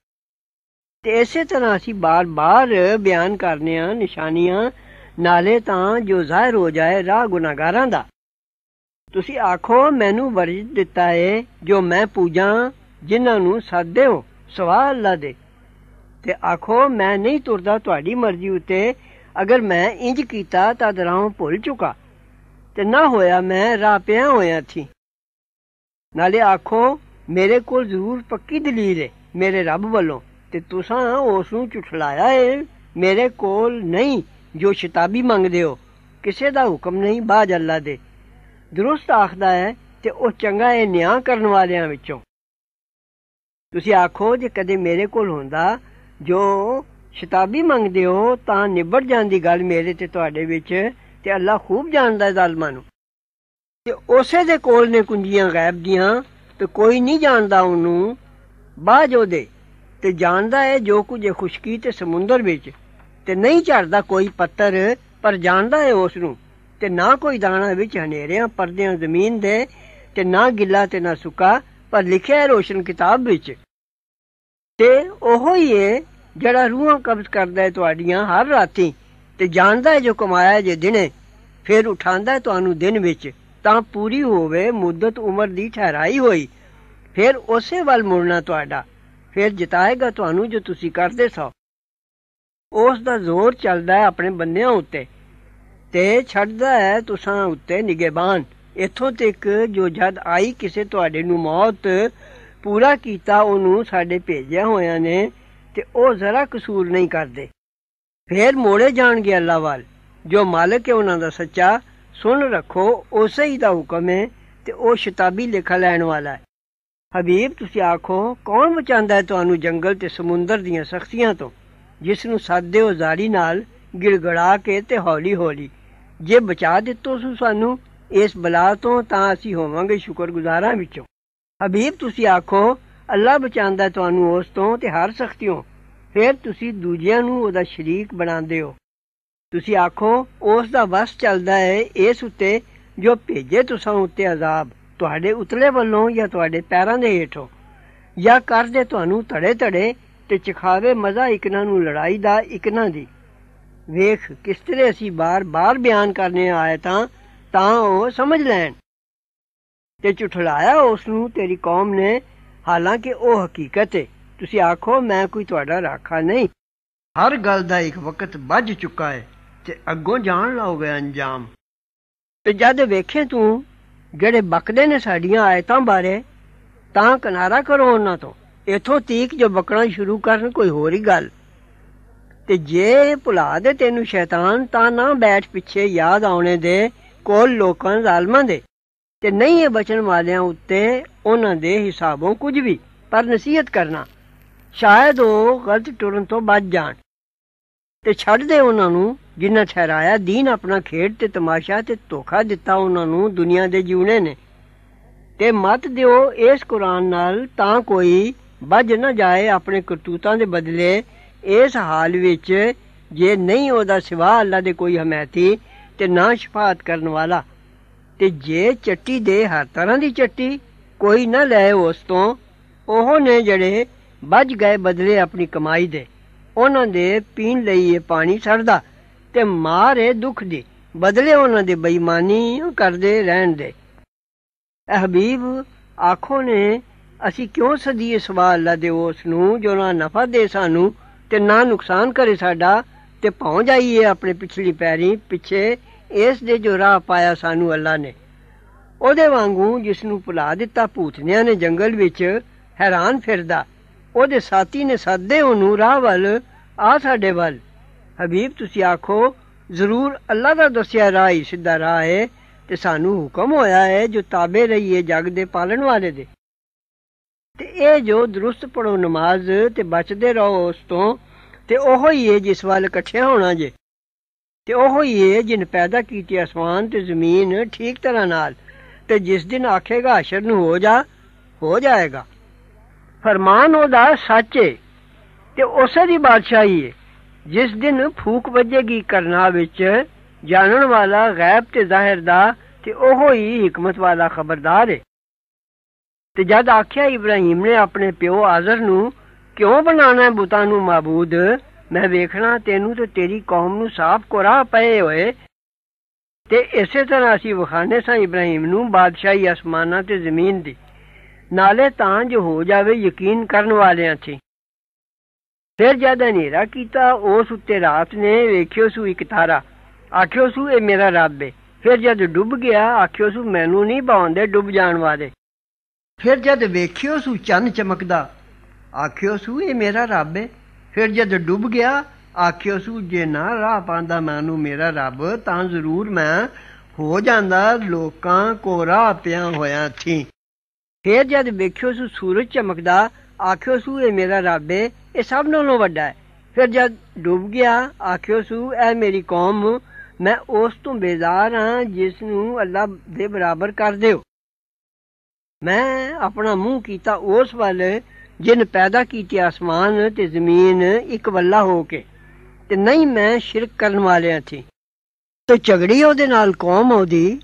ਤੇ ਇਸੇ ਤਰ੍ਹਾਂ ਅਸੀਂ ਬਾਰ-ਬਾਰ ਬਿਆਨ ਕਰਨੇ ਆ ਨਿਸ਼ਾਨੀਆਂ ਨਾਲੇ ਤਾਂ ਜੋ ਜ਼ਾਹਿਰ ਹੋ ਜਾਏ ਰਾਹ ਗੁਨਾਹਗਾਰਾਂ ਦਾ ਤੁਸੀਂ ਆਖੋ ਮੈਨੂੰ ਵਰਜ ਦਿੱਤਾ ਏ ਜੋ ਮੈਂ ਪੂਜਾਂ ਜਿਨ੍ਹਾਂ ਨੂੰ ਸਾਦੇ ਹੋ ਸਵਾ ਅੱਲਾ ਦੇ ਤੇ ਆਖੋ ਮੈਂ ਨਹੀਂ ਤੁਰਦਾ ਤੁਹਾਡੀ ਮਰਜ਼ੀ ਉਤੇ ਅਗਰ ਮੈਂ ਇੰਜ ਕੀਤਾ ਤਾਂ ਦਰਾਉ ਭੁੱਲ ਚੁਕਾ ਤੇ ਨਾ ਹੋਇਆ ਮੈਂ ਰਾਹ ਪਿਆ ਹੋਇਆ ਥੀ ਨਾਲੇ ਆਖੋ ਮੇਰੇ ਕੋਲ ਜ਼ਰੂਰ ਪੱਕੀ ਦਲੀਲ ਏ ਮੇਰੇ ਰੱਬ ਵੱਲੋਂ ਤੇ ਤੁਸੀਂ ਉਸ ਨੂੰ ਝੁਠਲਾਇਆ ਏ ਮੇਰੇ ਕੋਲ ਨਹੀਂ ਜੋ ਸ਼ਤਾਬੀ ਮੰਗਦੇ ਹੋ ਕਿਸੇ ਦਾ ਹੁਕਮ ਨਹੀਂ ਬਾਜ ਅੱਲਾ ਦੇ ਦਰੁਸਤ ਆਖਦਾ ਹੈ ਤੇ ਉਹ ਚੰਗਾ ਹੈ ਨਿਆਂ ਕਰਨ ਵਾਲਿਆਂ ਵਿੱਚੋਂ ਤੁਸੀਂ ਆਖੋ ਜੇ ਕਦੇ ਮੇਰੇ ਕੋਲ ਹੁੰਦਾ ਜੋ ਸ਼ਤਾਬੀ ਮੰਗਦੇ ਹੋ ਤਾਂ ਨਿਬੜ ਜਾਂਦੀ ਗੱਲ ਮੇਰੇ ਤੇ ਤੁਹਾਡੇ ਵਿੱਚ ਤੇ ਅੱਲਾ ਖੂਬ ਜਾਣਦਾ ਹੈ ਜ਼ਾਲਮਾਂ ਨੂੰ ਤੇ ਉਸੇ ਦੇ ਕੋਲ ਨੇ ਕੁੰਜੀਆਂ ਗਾਇਬ ਦੀਆਂ ਤੇ ਕੋਈ ਨਹੀਂ ਜਾਣਦਾ ਉਹਨੂੰ ਬਾਝ ਉਹਦੇ ਤੇ ਜਾਣਦਾ ਹੈ ਜੋ ਕੁਝ ਖੁਸ਼ਕੀ ਤੇ ਸਮੁੰਦਰ ਵਿੱਚ ਤੇ ਨਹੀਂ ਝੜਦਾ ਕੋਈ ਪੱਤਰ ਪਰ ਜਾਣਦਾ ਹੈ ਉਸ ਨੂੰ ਤੇ ਨਾ ਕੋਈ ਦਾਣਾ ਵਿੱਚ ਹਨੇਰਿਆਂ ਪਰਦਿਆਂ ਜ਼ਮੀਨ ਦੇ ਤੇ ਨਾ ਗਿੱਲਾ ਤੇ ਨਾ ਸੁੱਕਾ ਪਰ ਲਿਖਿਆ ਰੋਸ਼ਨ ਕਿਤਾਬ ਵਿੱਚ ਤੇ ਉਹ ਹੀ ਏ ਜਿਹੜਾ ਰੂਹਾਂ ਕਬਜ਼ ਕਰਦਾ ਹੈ ਤੁਹਾਡੀਆਂ ਹਰ ਰਾਤੀ ਤੇ ਜਾਣਦਾ ਹੈ ਜੋ ਕਮਾਇਆ ਜੇ ਦਿਨੇ ਫਿਰ ਉਠਾਉਂਦਾ ਤੁਹਾਨੂੰ ਦਿਨ ਵਿੱਚ ਤਾਂ ਪੂਰੀ ਹੋਵੇ ਮੁੱਦਤ ਉਮਰ ਦੀ ਠਹਿਰਾਈ ਹੋਈ ਫਿਰ ਉਸੇ ਵੱਲ ਮੁੜਨਾ ਤੁਹਾਡਾ ਫਿਰ ਜਿਤਾਏਗਾ ਤੁਹਾਨੂੰ ਜੋ ਤੁਸੀਂ ਕਰਦੇ ਸੋ ਉਸ ਦਾ ਜ਼ੋਰ ਚੱਲਦਾ ਹੈ ਆਪਣੇ ਬੰਦਿਆਂ ਉੱਤੇ ਤੇ ਛੱਡਦਾ ਹੈ ਤੁਸਾਂ ਉੱਤੇ ਨਿਗਹਿਬਾਨ ਇਥੋਂ ਤੱਕ ਜੋ ਜਦ ਆਈ ਕਿਸੇ ਤੁਹਾਡੇ ਨੂੰ ਮੌਤ ਪੂਰਾ ਕੀਤਾ ਉਹਨੂੰ ਸਾਡੇ ਭੇਜਿਆ ਹੋਇਆ ਨੇ ਤੇ ਉਹ ਜ਼ਰਾ ਕਸੂਰ ਨਹੀਂ ਕਰਦੇ ਫੇਰ ਮੋੜੇ ਜਾਣਗੇ ਅੱਲਾ ਵਾਲ ਜੋ ਮਾਲਕ ਹੈ ਉਹਨਾਂ ਦਾ ਸੱਚਾ ਸੁਣ ਰੱਖੋ ਉਸੇ ਹੀ ਦਾ ਹੁਕਮ ਹੈ ਤੇ ਉਹ ਸ਼ਤਾਬੀ ਲਿਖਾ ਲੈਣ ਵਾਲਾ ਹੈ ਹਬੀਬ ਤੁਸੀਂ ਆਖੋ ਕੌਣ ਬਚਾਉਂਦਾ ਹੈ ਤੁਹਾਨੂੰ ਜੰਗਲ ਤੇ ਸਮੁੰਦਰ ਦੀਆਂ ਸਖਤੀਆਂ ਤੋਂ ਜਿਸ ਨੂੰ ਸਾਦੇ ਉਜ਼ਾਰੀ ਨਾਲ ਗਿਲਗੜਾ ਕੇ ਤੇ ਹੌਲੀ ਹੌਲੀ ਜੇ ਬਚਾ ਦਿੱਤੋ ਸੋ ਸਾਨੂੰ ਇਸ ਬਲਾ ਤੋਂ ਤਾਂ ਅਸੀਂ ਹੋਵਾਂਗੇ ਸ਼ੁਕਰਗੁਜ਼ਾਰਾਂ ਵਿੱਚੋਂ ਹਬੀਬ ਤੁਸੀਂ ਆਖੋ ਅੱਲਾ ਬਚਾਉਂਦਾ ਤੁਹਾਨੂੰ ਉਸ ਤੋਂ ਤੇ ਹਰ ਸਖਤੀਓਂ ਫਿਰ ਤੁਸੀਂ ਦੂਜਿਆਂ ਨੂੰ ਉਹਦਾ ਸ਼ਰੀਕ ਬਣਾਉਂਦੇ ਹੋ ਤੁਸੀਂ ਆਖੋ ਉਸ ਦਾ ਵਸ ਚੱਲਦਾ ਹੈ ਇਸ ਉੱਤੇ ਜੋ ਭੇਜੇ ਤੁਸਾਂ ਉੱਤੇ ਅਜ਼ਾਬ ਤੁਹਾਡੇ ਉਤਲੇ ਵੱਲੋਂ ਜਾਂ ਤੁਹਾਡੇ ਪੈਰਾਂ ਦੇ ਹੇਠੋਂ ਜਾਂ ਕਰਦੇ ਤੁਹਾਨੂੰ ਧੜੇ ਧੜੇ ਤੇ ਚਖਾਵੇ ਮਜ਼ਾ ਇਕਨਾਂ ਨੂੰ ਲੜਾਈ ਦਾ ਇਕਨਾਂ ਦੀ ਵੇਖ ਕਿਸ ਤਰ੍ਹਾਂ ਅਸੀਂ ਬਾਰ-ਬਾਰ ਬਿਆਨ ਕਰਨੇ ਆਏ ਤਾਂ ਤਾਂ ਉਹ ਸਮਝ ਲੈਣ ਤੇ ਝੁਠਲਾਇਆ ਉਸ ਨੂੰ ਤੇਰੀ ਕੌਮ ਨੇ ਹਾਲਾਂਕਿ ਉਹ ਹਕੀਕਤ ਹੈ ਤੁਸੀਂ ਆਖੋ ਮੈਂ ਕੋਈ ਤੁਹਾਡਾ ਰਾਖਾ ਨਹੀਂ ਹਰ ਗੱਲ ਦਾ ਇੱਕ ਵਕਤ ਵੱਜ ਚੁੱਕਾ ਹੈ ਤੇ ਅੱਗੋਂ ਜਾਣ ਲਾਓਗੇ ਅੰਜਾਮ ਤੇ ਜਦ ਵੇਖੇ ਤੂੰ ਜਿਹੜੇ ਬਕਦੇ ਨੇ ਸਾਡੀਆਂ ਆਇਤਾਂ ਬਾਰੇ ਤਾਂ ਕਿਨਾਰਾ ਕਰੋ ਉਹਨਾਂ ਤੋਂ ਇਥੋਂ ਤੀਕ ਜੋ ਬਕਣਾ ਸ਼ੁਰੂ ਕਰਨ ਕੋਈ ਹੋਰ ਹੀ ਗੱਲ ਤੇ ਜੇ ਭੁਲਾ ਦੇ ਤੈਨੂੰ ਸ਼ੈਤਾਨ ਤਾਂ ਨਾ ਬੈਠ ਪਿੱਛੇ ਯਾਦ ਆਉਣੇ ਦੇ ਕੋਲ ਲੋਕਾਂ ਜ਼ਾਲਮਾਂ ਦੇ ਤੇ ਨਹੀਂ ਇਹ ਬਚਨ ਵਾਲਿਆਂ ਉੱਤੇ ਉਹਨਾਂ ਦੇ ਹਿਸਾਬੋਂ ਕੁਝ ਵੀ ਪਰ ਨਸੀਹਤ ਕਰਨਾ ਸ਼ਾਇਦ ਉਹ ਗਲਤ ਟੁਰਨ ਤੋਂ ਬਚ ਜਾਣ ਤੇ ਛੱਡ ਦੇ ਉਹਨਾਂ ਨੂੰ ਜਿਨ੍ਹਾਂ ਠਹਿਰਾਇਆ دین ਆਪਣਾ ਖੇਡ ਤੇ ਤਮਾਸ਼ਾ ਤੇ ਧੋਖਾ ਦਿੱਤਾ ਉਹਨਾਂ ਨੂੰ ਦੁਨੀਆ ਦੇ ਜੀਵਣੇ ਨੇ ਤੇ ਮਤ ਦਿਓ ਇਸ ਕੁਰਾਨ ਨਾਲ ਤਾਂ ਕੋਈ ਵੱਜ ਨਾ ਜਾਏ ਆਪਣੇ ਕਰਤੂਤਾਂ ਦੇ ਬਦਲੇ ਇਸ ਹਾਲ ਵਿੱਚ ਜੇ ਨਹੀਂ ਉਹਦਾ ਸਿਵਾ ਅੱਲਾ ਦੇ ਕੋਈ ਹਮਾਇਤੀ ਤੇ ਨਾ ਸ਼ਫਾਤ ਕਰਨ ਵਾਲਾ ਤੇ ਜੇ ਚੱਟੀ ਦੇ ਹਰ ਤਰ੍ਹਾਂ ਦੀ ਚੱਟੀ ਕੋਈ ਨਾ ਲੈ ਉਸ ਤੋਂ ਉਹ ਨੇ ਜਿਹੜੇ ਵੱਜ ਗਏ ਬਦਲੇ ਆਪਣੀ ਕਮਾਈ ਦੇ ਉਹਨਾਂ ਦੇ ਪੀਣ ਲਈ ਇਹ ਪਾਣੀ ਸਰਦਾ ਤੇ ਮਾਰੇ ਦੁੱਖ ਦੀ ਬਦਲੇ ਉਹਨਾਂ ਦੇ ਬੇਈਮਾਨੀ ਕਰਦੇ ਰਹਿਣ ਦੇ ਹਬੀਬ ਆਖੋ ਨੇ ਅਸੀਂ ਕਿਉਂ ਸਦੀਏ ਸਵਾਲ ਲਾ ਦੇ ਉਸ ਨੂੰ ਜੋ ਨਾ ਨਫਾ ਦੇ ਸਾਨੂੰ ਤੇ ਨਾ ਨੁਕਸਾਨ ਕਰੇ ਸਾਡਾ ਤੇ ਭੌਂ ਜਾਈਏ ਆਪਣੇ ਪਿਛਲੀ ਪੈਰੀ ਪਿੱਛੇ ਇਸ ਦੇ ਜੋ ਰਾਹ ਪਾਇਆ ਸਾਨੂੰ ਅੱਲਾ ਨੇ ਉਹਦੇ ਵਾਂਗੂ ਜਿਸ ਨੂੰ ਭੁਲਾ ਦਿੱਤਾ ਪੂਤਨਿਆਂ ਨੇ ਜੰਗਲ ਵਿੱਚ ਹੈਰਾਨ ਫਿਰਦਾ ਉਹਦੇ ਸਾਥੀ ਨੇ ਸਾਦੇ ਉਹਨੂੰ ਰਾਹ ਵੱਲ ਆ ਸਾਡੇ ਵੱਲ ਹਬੀਬ ਤੁਸੀਂ ਆਖੋ ਜ਼ਰੂਰ ਅੱਲਾ ਦਾ ਦੱਸਿਆ ਰਾਹ ਹੀ ਸਿੱਧਾ ਰਾਹ ਹੈ ਤੇ ਸਾਨੂੰ ਹੁਕਮ ਹੋਇਆ ਹੈ ਜੋ ਤਾਬੇ ਰਹੀਏ ਜਗ ਦੇ ਪਾਲਣ ਵਾਲੇ ਦੇ ਤੇ ਇਹ ਜੋ ਦਰੁਸਤ ਪੜੋ ਨਮਾਜ਼ ਤੇ ਬਚਦੇ ਰਹੋ ਉਸ ਤੋਂ ਤੇ ਉਹੋ ਹੀ ਹੈ ਜਿਸ ਵੱਲ ਇਕੱਠੇ ਹੋਣਾ ਜੇ ਤੇ ਉਹੋ ਹੀ ਹੈ ਜਿਨ ਪੈਦਾ ਕੀਤੀ ਅਸਮਾਨ ਤੇ ਜ਼ਮੀਨ ਠੀਕ ਤਰ੍ਹਾਂ ਨਾਲ ਤੇ ਜਿਸ ਦਿਨ ਆਖੇਗਾ ਹਸ਼ਰ ਨੂੰ ਹੋ ਜਾ ਹੋ ਜਾਏਗਾ ਫਰਮਾਨ ਉਹਦਾ ਸੱਚ ਏ ਤੇ ਉਸੇ ਦੀ ਬਾਦਸ਼ਾਹੀ ਹੈ ਜਿਸ ਦਿਨ ਫੂਕ ਵੱਜੇਗੀ ਕਰਨਾ ਵਿੱਚ ਜਾਣਨ ਵਾਲਾ ਗੈਬ ਤੇ ਜ਼ਾਹਿਰ ਦਾ ਤੇ ਉਹੋ ਹੀ ਹਕਮਤ ਵਾਲਾ ਖਬਰਦਾਰ ਹੈ ਤੇ ਜਦ ਆਖਿਆ ਇਬਰਾਹੀਮ ਨੇ ਆਪਣੇ ਪਿਓ ਆਜ਼ਰ ਨੂੰ ਕਿਉਂ ਬਣਾਣਾ ਬੁੱਤਾਂ ਨੂੰ ਮਾਬੂਦ ਮੈਂ ਵੇਖਣਾ ਤੈਨੂੰ ਤੇ ਤੇਰੀ ਕੌਮ ਨੂੰ ਸਾਫ਼ ਕੋਰਾ ਪਏ ਹੋਏ ਤੇ ਇਸੇ ਤਰ੍ਹਾਂ ਅਸੀਂ ਵਖਾਣੇ ਸਾਂ ਇਬਰਾਹੀਮ ਨੂੰ ਬਾਦਸ਼ਾਹੀ ਅਸਮਾਨਾਂ ਤੇ ਜ਼ਮੀਨ ਦੀ ਨਾਲੇ ਤਾਂ ਜੋ ਹੋ ਜਾਵੇ ਯਕੀਨ ਕਰਨ ਵਾਲਿਆਂ 'ਚ ਫਿਰ ਜਦ ਹਨੇਰਾ ਕੀਤਾ ਉਸ ਉੱਤੇ ਰਾਤ ਨੇ ਵੇਖਿਓ ਸੂ ਇੱਕ ਤਾਰਾ ਆਖਿਓ ਸੂ ਇਹ ਮੇਰਾ ਰੱਬ ਏ ਫਿਰ ਜਦ ਡੁੱਬ ਗਿਆ ਆਖਿਓ ਸੂ ਮੈਨੂੰ ਨਹੀਂ ਬਾਉਂਦੇ ਡੁੱਬ ਜਾਣ ਵਾਲੇ ਫਿਰ ਜਦ ਵੇਖਿਓ ਸੂ ਚੰਨ ਚਮਕਦਾ ਆਖਿਓ ਸੂ ਇਹ ਮੇਰਾ ਰੱਬ ਹੈ ਫਿਰ ਜਦ ਡੁੱਬ ਗਿਆ ਆਖਿਓ ਸੂ ਜੇ ਨਾ ਰਾਹ ਪਾਂਦਾ ਮੈਨੂੰ ਮੇਰਾ ਰੱਬ ਤਾਂ ਜ਼ਰੂਰ ਮੈਂ ਹੋ ਜਾਂਦਾ ਲੋਕਾਂ ਕੋ ਰਾਹ ਪਿਆ ਹੋਇਆ ਥੀ ਫਿਰ ਜਦ ਵੇਖਿਓ ਸੂ ਸੂਰਜ ਚਮਕਦਾ ਆਖਿਓ ਸੂ ਇਹ ਮੇਰਾ ਰੱਬ ਹੈ ਇਹ ਸਭ ਨਾਲੋਂ ਵੱਡਾ ਹੈ ਫਿਰ ਜਦ ਡੁੱਬ ਗਿਆ ਆਖਿਓ ਸੂ ਇਹ ਮੇਰੀ ਕੌਮ ਮੈਂ ਉਸ ਤੋਂ ਬੇਜ਼ਾਰ ਹਾਂ ਜਿਸ ਨੂੰ ਅੱਲਾ ਦੇ ਬਰਾਬਰ ਕਰ ਦਿਓ ਮੈਂ ਆਪਣਾ ਮੂੰਹ ਕੀਤਾ ਉਸ ਵੱਲ ਜਿਨ ਪੈਦਾ ਕੀਤੀ ਆਸਮਾਨ ਤੇ ਜ਼ਮੀਨ ਇੱਕ ਵੱਲਾ ਹੋ ਕੇ ਤੇ ਨਹੀਂ ਮੈਂ ਸ਼ਿਰਕ ਕਰਨ ਵਾਲਿਆਂ ਥੀ ਤੇ ਝਗੜੀ ਉਹਦੇ ਨਾਲ ਕੌਮ ਆਉਦੀ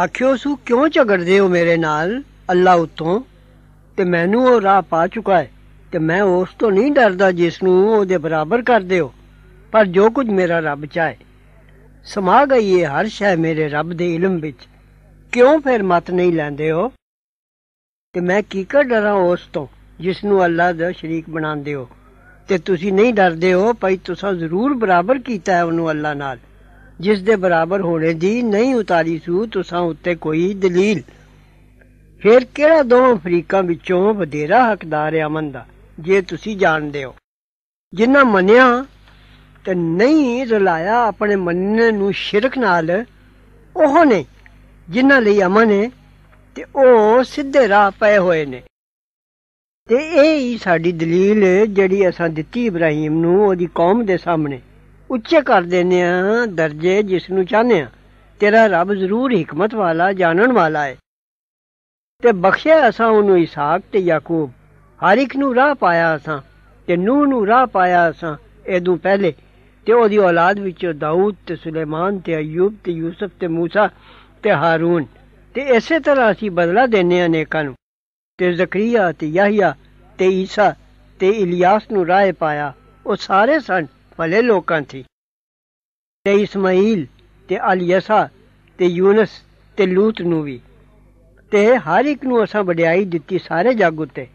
ਆਖਿਓ ਸੁ ਕਿਉਂ ਝਗੜਦੇ ਹੋ ਮੇਰੇ ਨਾਲ ਅੱਲਾ ਉਤੋਂ ਤੇ ਮੈਨੂੰ ਉਹ ਰਾਹ ਪਾ ਚੁਕਾ ਹੈ ਤੇ ਮੈਂ ਉਸ ਤੋਂ ਨਹੀਂ ਡਰਦਾ ਜਿਸ ਨੂੰ ਉਹਦੇ ਬਰਾਬਰ ਕਰਦੇ ਹੋ ਪਰ ਜੋ ਕੁਝ ਮੇਰਾ ਰੱਬ ਚਾਹੇ ਸਮਾ ਗਈ ਹੈ ਹਰ ਸ਼ੈ ਮੇਰੇ ਰੱਬ ਦੇ ਇਲਮ ਵਿੱਚ ਕਿਉਂ ਫਿਰ ਮਤ ਨਹੀਂ ਲੈਂਦੇ ਹੋ ਤੇ ਮੈਂ ਕੀ ਕਰ ਡਰਾਂ ਉਸ ਤੋਂ ਜਿਸ ਨੂੰ ਅੱਲਾ ਦਾ ਸ਼ਰੀਕ ਬਣਾਉਂਦੇ ਹੋ ਤੇ ਤੁਸੀਂ ਨਹੀਂ ਡਰਦੇ ਹੋ ਭਾਈ ਤੁਸੀਂ ਜ਼ਰੂਰ ਬਰਾਬਰ ਕੀਤਾ ਹੈ ਉਹਨੂੰ ਅੱਲਾ ਨਾਲ ਜਿਸ ਦੇ ਬਰਾਬਰ ਹੋਣੇ ਦੀ ਨਹੀਂ ਉਤਾਰੀ ਸੂ ਤੁਸੀਂ ਉੱਤੇ ਕੋਈ ਦਲੀਲ ਫਿਰ ਕਿਹੜਾ ਦੋਵਾਂ ਅਫਰੀਕਾ ਵਿੱਚੋਂ ਵਧੇਰਾ ਹੱਕਦਾਰ ਹੈ ਅਮਨ ਦਾ ਜੇ ਤੁਸੀਂ ਜਾਣਦੇ ਹੋ ਜਿਨ੍ਹਾਂ ਮੰਨਿਆ ਤੇ ਨਹੀਂ ਰਲਾਇਆ ਆਪਣੇ ਮੰਨਣ ਨੂੰ ਸ਼ਿਰਕ ਨਾਲ ਉਹ ਨੇ ਜਿਨ੍ਹਾਂ ਲਈ ਅਮਨ ਹੈ ਤੇ ਉਹ ਸਿੱਧੇ ਰਾਹ ਪਏ ਹੋਏ ਨੇ ਤੇ ਇਹ ਹੀ ਸਾਡੀ ਦਲੀਲ ਜਿਹੜੀ ਅਸਾਂ ਦਿੱਤੀ ਇਬਰਾਹੀਮ ਨੂੰ ਉਹਦੀ ਕੌਮ ਦੇ ਸਾਹਮਣੇ ਉੱਚੇ ਕਰ ਦਿੰਨੇ ਆ ਦਰਜੇ ਜਿਸ ਨੂੰ ਚਾਹਨੇ ਆ ਤੇਰਾ ਰੱਬ ਜ਼ਰੂਰ ਹਕਮਤ ਵਾਲਾ ਜਾਣਨ ਵਾਲਾ ਹੈ ਤੇ ਬਖਸ਼ਿਆ ਅਸਾਂ ਉਹਨੂੰ ਇਸਾਕ ਤੇ ਯਾਕੂਬ ਹਰ ਇੱਕ ਨੂੰ ਰਾਹ ਪਾਇਆ ਅਸਾਂ ਤੇ ਨੂਹ ਨੂੰ ਰਾਹ ਪਾਇਆ ਅਸਾਂ ਇਹਦੋਂ ਪਹਿਲੇ ਤੇ ਉਹਦੀ ਔਲਾਦ ਵਿੱਚੋਂ ਦਾਊਦ ਤੇ ਸੁਲੈਮਾਨ ਤੇ ਅਯੂਬ ਤੇ ਯੂਸਫ ਤੇ ਮੂਸਾ ਤੇ ਹਾਰੂਨ ਤੇ ਇਸੇ ਤਰ੍ਹਾਂ ਅਸੀਂ ਬਦਲਾ ਦਿੰਨੇ ਆ ਨੇਕਾਂ ਨੂੰ ਤੇ ਜ਼ਕਰੀਆ ਤੇ ਯਹੀਆ ਤੇ ਈਸਾ ਤੇ ਇਲਿਆਸ ਨੂੰ ਰਾਹ ਪਾਇਆ ਉਹ ਸਾਰੇ ਸਨ ਭਲੇ ਲੋਕਾਂ ਸੀ ਤੇ ਇਸਮਾਈਲ ਤੇ ਅਲੀਸਾ ਤੇ ਯੂਨਸ ਤੇ ਲੂਤ ਨੂੰ ਵੀ ਤੇ ਹਰ ਇੱਕ ਨੂੰ ਅਸਾਂ ਵਡਿਆਈ ਦਿੱਤੀ ਸਾਰੇ ਜੱਗ ਉਤੇ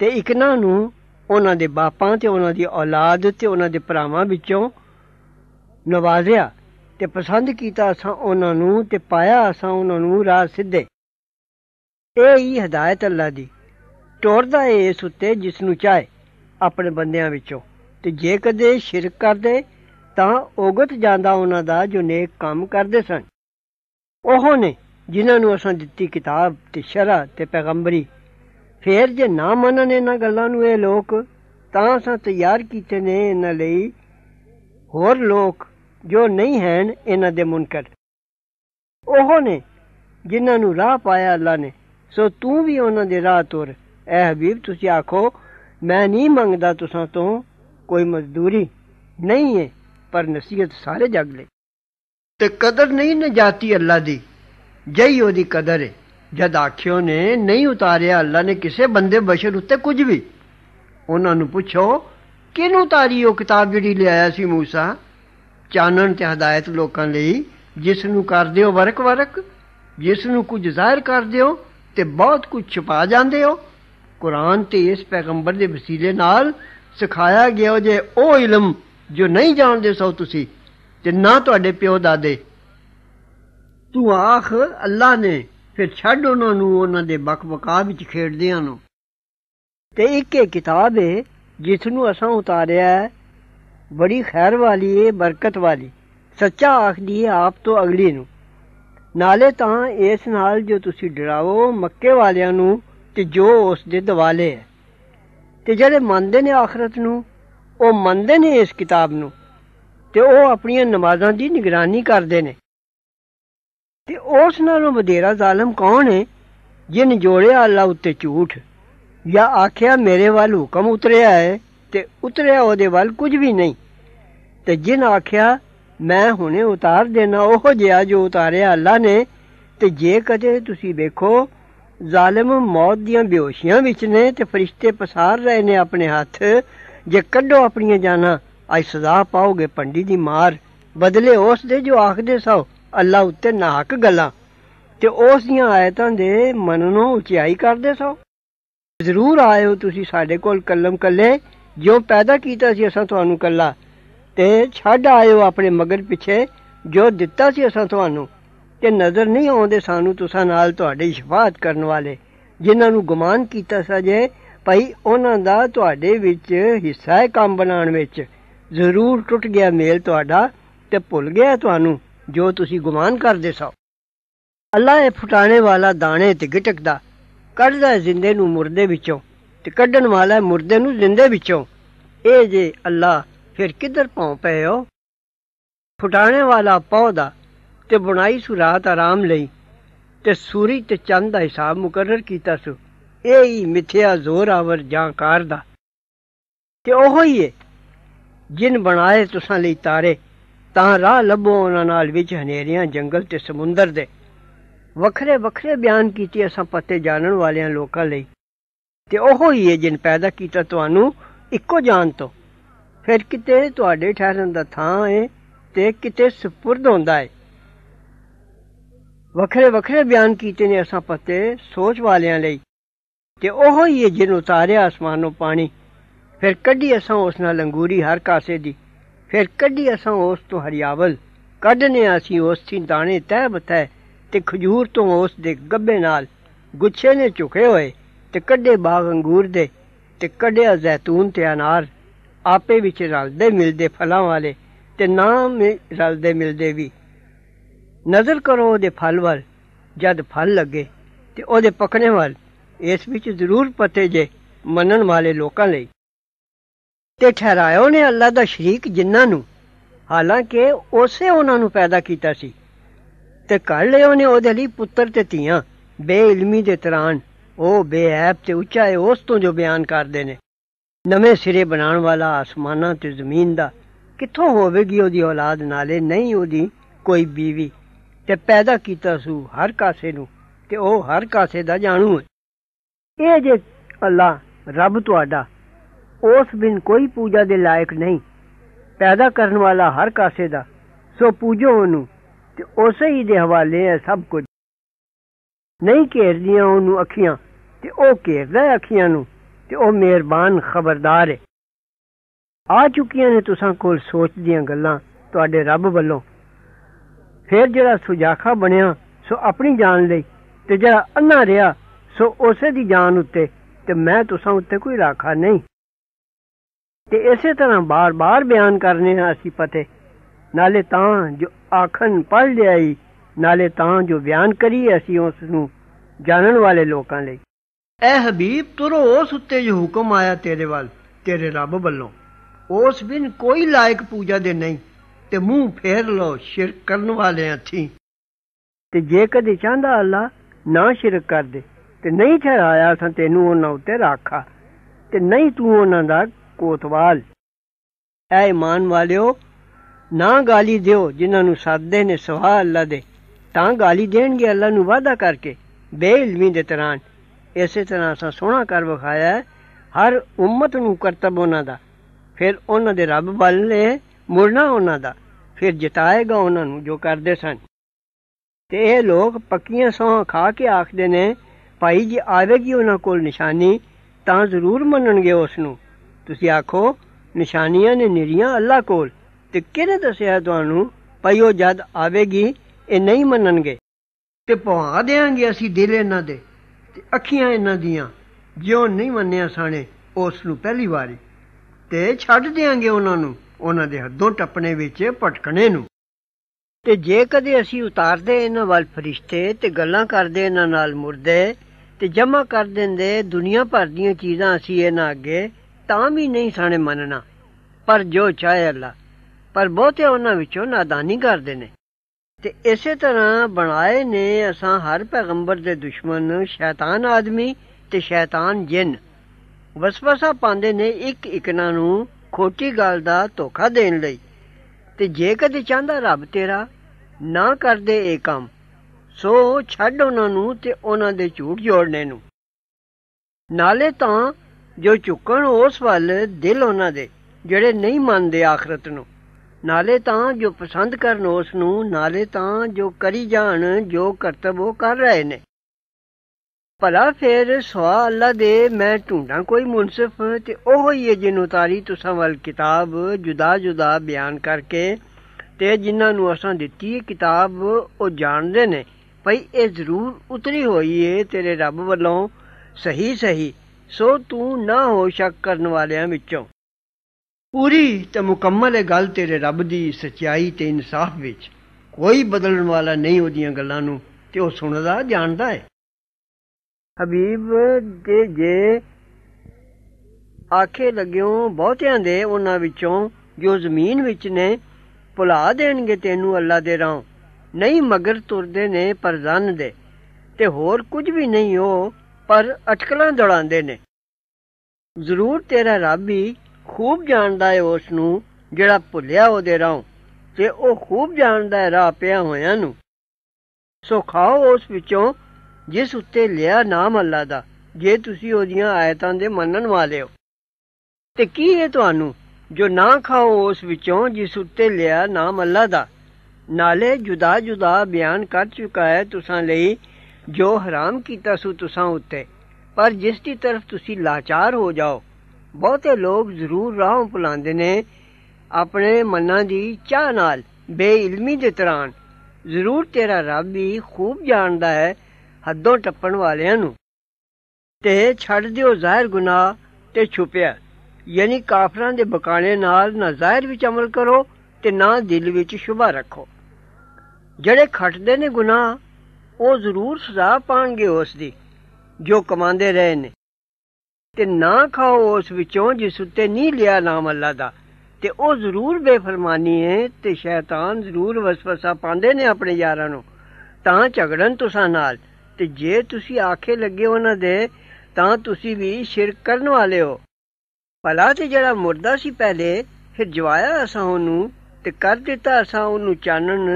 ਤੇ ਇਕਨਾਂ ਨੂੰ ਉਹਨਾਂ ਦੇ ਬਾਪਾਂ ਤੇ ਉਹਨਾਂ ਦੀ ਔਲਾਦ ਤੇ ਉਹਨਾਂ ਦੇ ਭਰਾਵਾਂ ਵਿੱਚੋਂ ਨਵਾਜ਼ਿਆ ਤੇ ਪਸੰਦ ਕੀਤਾ ਅਸਾਂ ਉਹਨਾਂ ਨੂੰ ਤੇ ਪਾਇਆ ਅਸਾਂ ਉਹਨਾਂ ਨੂੰ ਰਾਹ ਸਿੱਧੇ ਇਹ ਹੀ ਹਦਾਇਤ ਅੱਲਾ ਦੀ ਟੋਰਦਾ ਏ ਇਸ ਉੱਤੇ ਜਿਸ ਨੂੰ ਚਾਹੇ ਆਪਣੇ ਬੰਦਿਆਂ ਵਿੱਚੋਂ ਤੇ ਜੇ ਕਦੇ ਸ਼ਿਰਕ ਕਰਦੇ ਤਾਂ ਉਗਤ ਜਾਂਦਾ ਉਹਨਾਂ ਦਾ ਜੋ ਨੇਕ ਕੰਮ ਕਰਦੇ ਸਨ ਉਹ ਨੇ ਜਿਨ੍ਹਾਂ ਨੂੰ ਅਸਾਂ ਦਿੱਤੀ ਕਿਤਾਬ ਤੇ ਸ਼ਰਾ ਤੇ ਪੈਗੰਬਰੀ ਫੇਰ ਜੇ ਨਾ ਮੰਨਣ ਇਹਨਾਂ ਗੱਲਾਂ ਨੂੰ ਇਹ ਲੋਕ ਤਾਂ ਅਸਾਂ ਤਿਆਰ ਕੀਤੇ ਨੇ ਇਹਨਾਂ ਲਈ ਹੋਰ ਲੋਕ ਜੋ ਨਹੀਂ ਹਨ ਇਹਨਾਂ ਦੇ ਮੁਨਕਰ ਉਹ ਨੇ ਜਿਨ੍ਹਾਂ ਨੂੰ ਰਾਹ ਪਾਇਆ ਅੱਲਾ ਨੇ ਸੋ ਤੂੰ ਵੀ ਉਹਨਾਂ ਦੇ ਰਾਹ ਤੁਰ ਐ ਹਬੀਬ ਤੁਸੀਂ ਆਖੋ ਮੈਂ ਨਹੀਂ ਮੰਗਦਾ ਤੁਸਾਂ ਤੋਂ ਕੋਈ ਮਜ਼ਦੂਰੀ ਨਹੀਂ ਹੈ ਪਰ ਨਸੀਹਤ ਸਾਰੇ ਜਗ ਲਈ ਤੇ ਕਦਰ ਨਹੀਂ ਨਾ ਜਾਤੀ ਅੱਲਾ ਦੀ ਜਈ ਉਹਦੀ ਕਦਰ ਹੈ ਜਦ ਆਖਿਓ ਨੇ ਨਹੀਂ ਉਤਾਰਿਆ ਅੱਲਾ ਨੇ ਕਿਸੇ ਬੰਦੇ ਬਸ਼ਰ ਉੱਤੇ ਕੁਝ ਵੀ ਉਹਨਾਂ ਨੂੰ ਪੁੱਛੋ ਕਿਨੂੰ ਉਤਾਰੀ ਉਹ ਕਿਤਾਬ ਜਿਹੜੀ ਲਿਆਇਆ ਸੀ موسی ਚਾਨਣ ਤੇ ਹਦਾਇਤ ਲੋਕਾਂ ਲਈ ਜਿਸ ਨੂੰ ਕਰਦੇ ਹੋ ਵਰਕ ਵਰਕ ਜਿਸ ਨੂੰ ਕੁਝ ਜ਼ਾਹਿਰ ਕਰਦੇ ਹੋ ਤੇ ਬਹੁਤ ਕੁਝ ਛੁਪਾ ਜਾਂਦੇ ਹੋ ਕੁਰਾਨ ਤੇ ਇਸ ਪੈਗੰਬਰ ਦੇ ਵਸੀਲੇ ਨਾਲ ਸਿਖਾਇਆ ਗਿਆ ਜੇ ਉਹ ਇਲਮ ਜੋ ਨਹੀਂ ਜਾਣਦੇ ਸੋ ਤੁਸੀਂ ਤੇ ਨਾ ਤੁਹਾਡੇ ਪਿਓ ਦਾਦੇ ਤੂੰ ਆਖ ਅੱਲਾ ਨੇ ਫਿਰ ਛੱਡ ਉਹਨਾਂ ਨੂੰ ਉਹਨਾਂ ਦੇ ਬਕਬਕਾ ਵਿੱਚ ਖੇਡਦਿਆਂ ਨੂੰ ਤੇ ਇੱਕ ਇਹ ਕਿਤਾਬ ਹੈ ਜਿਸ ਨੂੰ ਅਸਾਂ ਉਤਾਰਿਆ ਬੜੀ ਖੈਰ ਵਾਲੀ ਏ ਬਰਕਤ ਵਾਲੀ ਸੱਚਾ ਆਖਦੀ ਏ ਆਪ ਤੋਂ ਅਗਲੀ ਨੂੰ ਨਾਲੇ ਤਾਂ ਇਸ ਨਾਲ ਜੋ ਤੁਸੀਂ ਡਰਾਵੋ ਮੱਕੇ ਵਾਲਿਆਂ ਨੂੰ ਤੇ ਜੋ ਉਸ ਦੇ ਦਿਵਾਲੇ ਹੈ ਤੇ ਜਿਹੜੇ ਮੰਨਦੇ ਨੇ ਆਖਰਤ ਨੂੰ ਉਹ ਮੰਨਦੇ ਨੇ ਇਸ ਕਿਤਾਬ ਨੂੰ ਤੇ ਉਹ ਆਪਣੀਆਂ ਨਮਾਜ਼ਾਂ ਦੀ ਨਿਗਰਾਨੀ ਕਰਦੇ ਨੇ ਤੇ ਉਸ ਨਾਲੋਂ ਵਧੇਰਾ ਜ਼ਾਲਮ ਕੌਣ ਹੈ ਜਿਨ ਜੋੜਿਆ ਅੱਲਾ ਉੱਤੇ ਝੂਠ ਜਾਂ ਆਖਿਆ ਮੇਰੇ ਵੱਲ ਹੁਕਮ ਉਤਰਿਆ ਹੈ ਤੇ ਉਤਰਿਆ ਉਹਦੇ ਵੱਲ ਕੁਝ ਵੀ ਨਹੀਂ ਤੇ ਜਿਨ ਆਖਿਆ ਮੈਂ ਹੁਣੇ ਉਤਾਰ ਦੇਣਾ ਉਹ ਜਿਆ ਜੋ ਉਤਾਰਿਆ ਅੱਲਾ ਨੇ ਤੇ ਜੇ ਕਦੇ ਤੁਸੀਂ ਵੇਖੋ ਜ਼ਾਲਮ ਮੌਤ ਦੀਆਂ ਬੇਹੋਸ਼ੀਆਂ ਵਿੱਚ ਨੇ ਤੇ ਫਰਿਸ਼ਤੇ ਪਸਾਰ ਰਹੇ ਨੇ ਆਪਣੇ ਹੱਥ ਜੇ ਕੱਢੋ ਆਪਣੀਆਂ ਜਾਨਾਂ ਅੱਜ ਸਜ਼ਾ ਪਾਓਗੇ ਪੰਡੀ ਦੀ ਮਾਰ ਬਦਲੇ ਉਸ ਦੇ ਜੋ ਆਖਦੇ ਸੋ ਅੱਲਾ ਉੱਤੇ ਨਾਹਕ ਗੱਲਾਂ ਤੇ ਉਸ ਦੀਆਂ ਆਇਤਾਂ ਦੇ ਮਨ ਨੂੰ ਉਚਾਈ ਕਰਦੇ ਸੋ ਜ਼ਰੂਰ ਆਇਓ ਤੁਸੀਂ ਸਾਡੇ ਕੋਲ ਕਲਮ ਕੱਲੇ ਜੋ ਪੈਦਾ ਕੀਤਾ ਸੀ ਅਸਾਂ ਤੁਹਾਨੂੰ ਕੱਲਾ ਤੇ ਛੱਡ ਆਇਓ ਆਪਣੇ ਮਗਰ ਪਿੱਛੇ ਜੋ ਦਿੱਤਾ ਸੀ ਅਸਾਂ ਤੁਹਾਨੂੰ ਤੇ ਨਜ਼ਰ ਨਹੀਂ ਆਉਂਦੇ ਸਾਨੂੰ ਤੁਸਾਂ ਨਾਲ ਤੁਹਾਡੇ ਸ਼ਫਾਤ ਕਰਨ ਵਾਲੇ ਜਿਨ੍ਹਾਂ ਨੂੰ ਗੁਮਾਨ ਕੀਤਾ ਸਜੇ ਭਾਈ ਉਹਨਾਂ ਦਾ ਤੁਹਾਡੇ ਵਿੱਚ ਹਿੱਸਾ ਹੈ ਕੰਮ ਬਣਾਉਣ ਵਿੱਚ ਜ਼ਰੂਰ ਟੁੱਟ ਗਿਆ ਮੇਲ ਤੁਹਾਡਾ ਤੇ ਭੁੱਲ ਗਿਆ ਤੁਹਾਨੂੰ ਜੋ ਤੁਸੀਂ ਗੁਮਾਨ ਕਰਦੇ ਸੋ ਅੱਲਾ ਇਹ ਫਟਾਣੇ ਵਾਲਾ ਦਾਣੇ ਤੇ ਗਿਟਕਦਾ ਕੱਢਦਾ ਜ਼ਿੰਦੇ ਨੂੰ ਮੁਰਦੇ ਵਿੱਚੋਂ ਤੇ ਕੱਢਣ ਵਾਲਾ ਹੈ ਮੁਰਦੇ ਨੂੰ ਜ਼ਿੰਦੇ ਵਿੱਚੋਂ ਇਹ ਜੇ ਅੱਲਾ ਫਿਰ ਕਿੱਧਰ ਪਾਉ ਪਏ ਹੋ ਫੁਟਾਣੇ ਵਾਲਾ ਪੌਦਾ ਤੇ ਬੁਣਾਈ ਸੁਰਾਤ ਆਰਾਮ ਲਈ ਤੇ ਸੂਰੀ ਤੇ ਚੰਦ ਦਾ ਹਿਸਾਬ ਮੁਕਰਰ ਕੀਤਾ ਸੁ ਇਹ ਹੀ ਮਿੱਥਿਆ ਜ਼ੋਰ ਆਵਰ ਜਾਂਕਾਰ ਦਾ ਤੇ ਉਹ ਹੀ ਏ ਜਿਨ ਬਣਾਏ ਤੁਸਾਂ ਲਈ ਤਾਰੇ ਤਾਂ ਰਾਹ ਲੱਭੋ ਉਹਨਾਂ ਨਾਲ ਵਿੱਚ ਹਨੇਰੀਆਂ ਜੰਗਲ ਤੇ ਸਮੁੰਦਰ ਦੇ ਵੱਖਰੇ ਵੱਖਰੇ ਬਿਆਨ ਕੀਤੇ ਅਸਾਂ ਪੱਤੇ ਜਾਣਨ ਵਾਲਿਆਂ ਲੋਕਾਂ ਲਈ ਤੇ ਉਹ ਹੀ ਹੈ ਜਿਨ ਪੈਦਾ ਕੀਤਾ ਤੁਹਾਨੂੰ ਇੱਕੋ ਜਾਨ ਤੋਂ ਫਿਰ ਕਿਤੇ ਤੁਹਾਡੇ ਠਹਿਰਨ ਦਾ ਥਾਂ ਹੈ ਤੇ ਕਿਤੇ ਸੁਪਰਦ ਹੁੰਦਾ ਹੈ ਵੱਖਰੇ ਵੱਖਰੇ ਬਿਆਨ ਕੀਤੇ ਨੇ ਅਸਾਂ ਪਤੇ ਸੋਚ ਵਾਲਿਆਂ ਲਈ ਤੇ ਉਹ ਹੀ ਹੈ ਜਿਨ ਉਤਾਰਿਆ ਅਸਮਾਨੋਂ ਪਾਣੀ ਫਿਰ ਕੱਢੀ ਅਸਾਂ ਉਸ ਨਾਲ ਲੰਗੂਰੀ ਹਰ ਕਾਸੇ ਦੀ ਫਿਰ ਕੱਢੀ ਅਸਾਂ ਉਸ ਤੋਂ ਹਰੀਆਵਲ ਕੱਢਨੇ ਅਸੀਂ ਉਸ ਦੀ ਦਾਣੇ ਤਹਿ ਬਤੈ ਤੇ ਖਜੂਰ ਤੋਂ ਉਸ ਦੇ ਗੱਬੇ ਨਾਲ ਗੁੱਛੇ ਨੇ ਝੁਕੇ ਹੋਏ ਤੇ ਕੱਢੇ ਬਾਗ ਅੰਗੂਰ ਦੇ ਤੇ ਕੱਢਿਆ ਜ਼ੈਤੂਨ ਤੇ ਅਨਾਰ ਆਪੇ ਵਿੱਚ ਰਲਦੇ ਮਿਲਦੇ ਫਲਾਂ ਵਾਲੇ ਤੇ ਨਾਮ ਰਲਦੇ ਮਿਲਦੇ ਵੀ ਨਜ਼ਰ ਕਰੋ ਉਹਦੇ ਫਲ ਵੱਲ ਜਦ ਫਲ ਲੱਗੇ ਤੇ ਉਹਦੇ ਪਕਣੇ ਵੱਲ ਇਸ ਵਿੱਚ ਜ਼ਰੂਰ ਪਤੇ ਜੇ ਮੰਨਣ ਵਾਲੇ ਲੋਕਾਂ ਲਈ ਤੇ ਠਹਿਰਾਇਓ ਨੇ ਅੱਲਾ ਦਾ ਸ਼ਰੀਕ ਜਿਨ੍ਹਾਂ ਨੂੰ ਹਾਲਾਂਕਿ ਉਸੇ ਉਹਨਾਂ ਨੂੰ ਪੈਦਾ ਕੀਤਾ ਸੀ ਤੇ ਕਰ ਲਿਓ ਨੇ ਉਹਦੇ ਲਈ ਪੁੱਤਰ ਤੇ ਧੀਆਂ ਬੇਇਲਮੀ ਦੇ ਤਰਾਨ ਉਹ ਬੇਅਬ ਤੇ ਉੱਚਾ ਹੈ ਉਸ ਤੋਂ ਜੋ ਬਿਆਨ ਕਰਦੇ ਨੇ ਨਵੇਂ ਸਿਰੇ ਬਣਾਉਣ ਵਾਲਾ ਆਸਮਾਨਾਂ ਤੇ ਜ਼ਮੀਨ ਦਾ ਕਿੱਥੋਂ ਹੋਵੇਗੀ ਉਹਦੀ ਔਲਾਦ ਨਾਲੇ ਨਹੀਂ ਉਹਦੀ ਕੋਈ بیوی ਤੇ ਪੈਦਾ ਕੀਤਾ ਸੂ ਹਰ ਕਾਸੇ ਨੂੰ ਤੇ ਉਹ ਹਰ ਕਾਸੇ ਦਾ ਜਾਣੂ ਹੈ ਇਹ ਜੇ ਅੱਲਾ ਰੱਬ ਤੁਹਾਡਾ ਉਸ ਬਿਨ ਕੋਈ ਪੂਜਾ ਦੇ ਲਾਇਕ ਨਹੀਂ ਪੈਦਾ ਕਰਨ ਵਾਲਾ ਹਰ ਕਾਸੇ ਦਾ ਸੋ ਪੂਜੋ ਉਹਨੂੰ ਤੇ ਉਸੇ ਹੀ ਦੇ ਹਵਾਲੇ ਹੈ ਸਭ ਕੁਝ ਨਹੀਂ ਘੇਰਦੀਆਂ ਉਹਨੂੰ ਅੱਖੀਆਂ ਤੇ ਉਹ ਘੇਰਦਾ ਅੱਖੀਆਂ ਨੂੰ ਤੇ ਉਹ ਮਿਹਰਬਾਨ ਖਬਰਦਾਰ ਹੈ ਆ ਚੁੱਕੀਆਂ ਨੇ ਤੁਸਾਂ ਕੋਲ ਸੋਚ ਦੀਆਂ ਗੱਲਾਂ ਤੁਹਾਡੇ ਰੱਬ ਵੱਲੋਂ ਫਿਰ ਜਿਹੜਾ ਸੁਜਾਖਾ ਬਣਿਆ ਸੋ ਆਪਣੀ ਜਾਨ ਲਈ ਤੇ ਜਿਹੜਾ ਅੰਨਾ ਰਿਹਾ ਸੋ ਉਸੇ ਦੀ ਜਾਨ ਉੱਤੇ ਤੇ ਮੈਂ ਤੁਸਾਂ ਉੱਤੇ ਕੋਈ ਰਾਖਾ ਨਹੀਂ ਤੇ ਇਸੇ ਤਰ੍ਹਾਂ ਬਾਰ-ਬਾਰ ਬਿਆਨ ਕਰਨੇ ਆ ਅਸੀਂ ਪਤੇ ਨਾਲੇ ਤਾਂ ਜੋ ਆਖਣ ਪੜ ਲਈ ਨਾਲੇ ਤਾਂ ਜੋ ਬਿਆਨ ਕਰੀ ਅਸੀਂ ਉਸ ਨੂੰ ਜਾਣਨ ਵਾਲੇ ਲੋਕਾਂ ਲਈ ਐ ਹਬੀਬ ਤੁਰੋ ਉਸ ਉੱਤੇ ਜੋ ਹੁਕਮ ਆਇਆ ਤੇਰੇ ਵੱਲ ਤੇਰੇ ਰੱਬ ਵੱਲੋਂ ਉਸ ਬਿਨ ਕੋਈ ਲਾਇਕ ਪੂਜਾ ਦੇ ਨਹੀਂ ਤੇ ਮੂੰਹ ਫੇਰ ਲੋ ਸ਼ਿਰਕ ਕਰਨ ਵਾਲਿਆਂ ਥੀ ਤੇ ਜੇ ਕਦੇ ਚਾਹਦਾ ਅੱਲਾ ਨਾ ਸ਼ਿਰਕ ਕਰ ਦੇ ਤੇ ਨਹੀਂ ਠਹਿਰਾਇਆ ਸਾਂ ਤੈਨੂੰ ਉਹਨਾਂ ਉੱਤੇ ਰੱਖਾ ਤੇ ਨਹੀਂ ਤੂੰ ਉਹਨਾਂ ਦਾ ਕੋਤਵਾਲ ਐ ਇਮਾਨ ਵਾਲਿਓ ਨਾ ਗਾਲੀ ਦਿਓ ਜਿਨ੍ਹਾਂ ਨੂੰ ਸਾਦੇ ਨੇ ਸਵਾ ਅੱਲਾ ਦੇ ਤਾਂ ਗਾਲੀ ਦੇਣਗੇ ਅੱਲਾ ਨੂੰ ਵਾਦਾ ਕਰਕੇ ਬੇਇਲਮੀ ਦੇ ਤਰਾਂ ਇਸੇ ਤਰ੍ਹਾਂ ਸਾ ਸੋਹਣਾ ਕਰ ਵਿਖਾਇਆ ਹਰ ਉਮਤ ਨੂੰ ਕਰਤਬ ਉਹਨਾਂ ਦਾ ਫਿਰ ਉਹਨਾਂ ਦੇ ਰੱਬ ਵੱਲ ਨੇ ਮੁੜਨਾ ਉਹਨਾਂ ਦਾ ਫਿਰ ਜਿਤਾਏਗਾ ਉਹਨਾਂ ਨੂੰ ਜੋ ਕਰਦੇ ਸਨ ਤੇ ਇਹ ਲੋਕ ਪੱਕੀਆਂ ਸੌਂ ਖਾ ਕੇ ਆਖਦੇ ਨੇ ਭਾਈ ਜੀ ਆਵੇਗੀ ਉਹਨਾਂ ਕੋਲ ਨਿਸ਼ਾਨੀ ਤਾਂ ਜ਼ਰੂਰ ਮੰਨਣਗੇ ਉਸ ਨੂੰ ਤੁਸੀਂ ਆਖੋ ਨਿਸ਼ਾਨੀਆਂ ਨੇ ਨਿਰੀਆਂ ਅੱਲਾ ਕੋਲ ਤੇ ਕਿਹਨੇ ਦੱਸਿਆ ਤੁਹਾਨੂੰ ਭਾਈ ਉਹ ਜਦ ਆਵੇਗੀ ਇਹ ਨਹੀਂ ਮੰਨਣਗੇ ਤੇ ਪਵਾ ਦੇਾਂਗੇ ਅਸੀਂ ਦਿਲ ਇਹਨਾਂ ਦੇ ਤੇ ਅੱਖੀਆਂ ਇਹਨਾਂ ਦੀਆਂ ਜਿਉਂ ਨਹੀਂ ਮੰਨਿਆ ਸਾਣੇ ਉਸ ਨੂੰ ਪਹਿਲੀ ਵਾਰੀ ਤੇ ਛੱਡ ਦੇਾਂਗੇ ਉਹਨਾਂ ਨੂੰ ਉਹਨਾਂ ਦੇ ਹੱਦੋਂ ਟੱਪਣੇ ਵਿੱਚ ਭਟਕਣੇ ਨੂੰ ਤੇ ਜੇ ਕਦੇ ਅਸੀਂ ਉਤਾਰਦੇ ਇਹਨਾਂ ਵੱਲ ਫਰਿਸ਼ਤੇ ਤੇ ਗੱਲਾਂ ਕਰਦੇ ਇਹਨਾਂ ਨਾਲ ਮੁਰਦੇ ਤੇ ਜਮ੍ਹਾਂ ਕਰ ਦਿੰਦੇ ਦੁਨੀਆ ਭਰ ਦੀਆਂ ਚੀਜ਼ਾਂ ਅਸੀਂ ਇਹਨਾਂ ਅੱਗੇ ਤਾਂ ਵੀ ਨਹੀਂ ਸਾਣੇ ਮੰਨਣਾ ਪਰ ਜੋ ਚਾਹੇ ਅੱਲਾ ਪਰ ਬਹੁਤੇ ਉਹਨਾਂ ਵਿੱਚੋਂ ਨਾਦਾਨੀ ਕਰਦੇ ਨੇ ਤੇ ਇਸੇ ਤਰ੍ਹਾਂ ਬਣਾਏ ਨੇ ਅਸਾਂ ਹਰ ਪੈਗੰਬਰ ਦੇ ਦੁਸ਼ਮਣ ਸ਼ੈਤਾਨ ਆਦਮੀ ਤੇ ਸ਼ੈਤਾਨ ਜਿੰਨ ਵਸਵਸਾ ਪਾਉਂਦੇ ਨੇ ਇੱਕ ਇਕਨਾਂ ਨੂੰ ਖੋਟੀ ਗੱਲ ਦਾ ਧੋਖਾ ਦੇਣ ਲਈ ਤੇ ਜੇ ਕਦੇ ਚਾਹੁੰਦਾ ਰੱਬ ਤੇਰਾ ਨਾ ਕਰਦੇ ਇਹ ਕੰਮ ਸੋ ਛੱਡ ਉਹਨਾਂ ਨੂੰ ਤੇ ਉਹਨਾਂ ਦੇ ਝੂਠ ਜੋੜਨੇ ਨੂੰ ਨਾਲੇ ਤਾਂ ਜੋ ਝੁਕਣ ਉਸ ਵੱਲ ਦਿਲ ਉਹਨਾਂ ਦੇ ਜਿਹੜੇ ਨਹੀਂ ਮੰਨਦੇ ਆਖਰਤ ਨੂੰ ਨਾਲੇ ਤਾਂ ਜੋ ਪਸੰਦ ਕਰਨ ਉਸ ਨੂੰ ਨਾਲੇ ਤਾਂ ਜੋ ਕਰੀ ਜਾਣ ਜੋ ਕਰਤਬ ਉਹ ਕਰ ਰਹੇ ਨੇ ਭਲਾ ਫੇਰ ਸਵਾ ਅੱਲਾ ਦੇ ਮੈਂ ਢੂੰਡਾਂ ਕੋਈ ਮੁਨਸਫ ਤੇ ਉਹ ਹੀ ਹੈ ਜਿਹਨੂੰ ਤਾਰੀ ਤੁਸਾਂ ਵੱਲ ਕਿਤਾਬ ਜੁਦਾ ਜੁਦਾ ਬਿਆਨ ਕਰਕੇ ਤੇ ਜਿਨ੍ਹਾਂ ਨੂੰ ਅਸਾਂ ਦਿੱਤੀ ਹੈ ਕਿਤਾਬ ਉਹ ਜਾਣਦੇ ਨੇ ਭਈ ਇਹ ਜ਼ਰੂਰ ਉਤਰੀ ਹੋਈ ਏ ਤੇਰੇ ਰੱਬ ਵੱਲੋਂ ਸਹੀ ਸਹੀ ਸੋ ਤੂੰ ਨਾ ਹੋ ਸ਼ੱਕ ਕਰਨ ਵਾਲਿਆਂ ਵਿੱਚੋਂ ਪੂਰੀ ਤੇ ਮੁਕੰਮਲ ਹੈ ਗੱਲ ਤੇਰੇ ਰੱਬ ਦੀ ਸਚਾਈ ਤੇ ਇਨਸਾਫ ਵਿੱਚ ਕੋਈ ਬਦਲਣ ਵਾਲਾ ਨਹੀਂ ਉਹਦੀਆਂ ਗੱਲਾਂ ਨੂੰ ਤੇ ਉਹ ਸੁਣਦਾ ਜਾਣਦਾ ਹੈ ਹਬੀਬ ਦੇ ਜੇ ਆਖੇ ਲਗਿਓ ਬਹੁਤਿਆਂ ਦੇ ਉਹਨਾਂ ਵਿੱਚੋਂ ਜੋ ਜ਼ਮੀਨ ਵਿੱਚ ਨੇ ਭੁਲਾ ਦੇਣਗੇ ਤੈਨੂੰ ਅੱਲਾ ਦੇ ਰਾਹ ਨਹੀਂ ਮਗਰ ਤੁਰਦੇ ਨੇ ਪਰ ਜ਼ਨ ਦੇ ਤੇ ਹੋਰ ਕੁਝ ਵੀ ਨਹੀਂ ਉਹ ਪਰ ਅਟਕਲਾਂ ਦੜਾਉਂਦੇ ਨੇ ਜ਼ਰੂਰ ਤੇਰਾ ਰੱਬ ਹੀ ਖੂਬ ਜਾਣਦਾ ਏ ਉਸ ਨੂੰ ਜਿਹੜਾ ਭੁੱਲਿਆ ਉਹਦੇ ਰਾਹ ਤੇ ਉਹ ਖੂਬ ਜਾਣਦਾ ਹੈ ਰਾਹ ਪਿਆ ਹੋਇਆਂ ਨੂੰ ਸੋ ਖਾਓ ਉਸ ਵਿੱਚੋਂ ਜਿਸ ਉੱਤੇ ਲਿਆ ਨਾਮ ਅੱਲਾ ਦਾ ਜੇ ਤੁਸੀਂ ਉਹਦੀਆਂ ਆਇਤਾਂ ਦੇ ਮੰਨਣ ਵਾਲੇ ਹੋ ਤੇ ਕੀ ਹੈ ਤੁਹਾਨੂੰ ਜੋ ਨਾ ਖਾਓ ਉਸ ਵਿੱਚੋਂ ਜਿਸ ਉੱਤੇ ਲਿਆ ਨਾਮ ਅੱਲਾ ਦਾ ਨਾਲੇ ਜੁਦਾ ਜੁਦਾ ਬਿਆਨ ਕਰ ਚੁੱਕਾ ਹੈ ਤੁਸਾਂ ਲਈ ਜੋ ਹਰਾਮ ਕੀਤਾ ਸੂ ਤੁਸਾਂ ਉੱਤੇ ਪਰ ਜਿਸ ਦੀ ਤਰਫ ਤੁਸੀਂ ਲਾਚਾਰ ਹੋ ਜਾਓ ਬਹੁਤੇ ਲੋਕ ਜ਼ਰੂਰ ਰਾਹੋਂ ਭੁਲਾਉਂਦੇ ਨੇ ਆਪਣੇ ਮਨਾਂ ਦੀ ਚਾਹ ਨਾਲ ਬੇਇਲਮੀ ਦੇ ਤਰਾਨ ਜ਼ਰੂਰ ਤੇਰਾ ਰੱਬ ਵੀ ਖੂਬ ਜਾਣਦਾ ਹੈ ਹੱਦੋਂ ਟੱਪਣ ਵਾਲਿਆਂ ਨੂੰ ਤੇ ਛੱਡ ਦਿਓ ਜ਼ਾਹਿਰ ਗੁਨਾਹ ਤੇ ਛੁਪਿਆ ਯਾਨੀ ਕਾਫਰਾਂ ਦੇ ਬਕਾਲੇ ਨਾਲ ਨਾ ਜ਼ਾਹਿਰ ਵਿੱਚ ਅਮਲ ਕਰੋ ਤੇ ਨਾ ਦਿਲ ਵਿੱਚ ਸ਼ੁਭਾ ਰੱਖੋ ਜਿਹੜੇ ਖੱਟਦੇ ਨੇ ਗੁਨਾਹ ਉਹ ਜ਼ਰੂਰ ਸਜ਼ਾ ਪਾਣਗੇ ਉਸ ਦੀ ਜੋ ਕਮਾਉਂਦੇ ਰਹੇ ਨੇ ਤੇ ਨਾ ਖਾਓ ਉਸ ਵਿੱਚੋਂ ਜਿਸ ਉੱਤੇ ਨਹੀਂ ਲਿਆ ਨਾਮ ਅੱਲਾ ਦਾ ਤੇ ਉਹ ਜ਼ਰੂਰ ਬੇਫਰਮਾਨੀ ਹੈ ਤੇ ਸ਼ੈਤਾਨ ਜ਼ਰੂਰ ਵਸਵਸਾ ਪਾਉਂਦੇ ਨੇ ਆਪਣੇ ਯਾਰਾਂ ਨੂੰ ਤਾਂ ਝਗੜਨ ਤੁਸਾਂ ਨਾਲ ਤੇ ਜੇ ਤੁਸੀਂ ਆਖੇ ਲੱਗੇ ਉਹਨਾਂ ਦੇ ਤਾਂ ਤੁਸੀਂ ਵੀ ਸ਼ਿਰਕ ਕਰਨ ਵਾਲੇ ਹੋ ਭਲਾ ਤੇ ਜਿਹੜਾ ਮੁਰਦਾ ਸੀ ਪਹਿਲੇ ਫਿਰ ਜਵਾਇਆ ਅਸਾਂ ਉਹਨੂੰ ਤੇ ਕਰ ਦਿੱਤਾ ਅਸਾਂ ਉਹਨੂੰ ਚਾਨਣ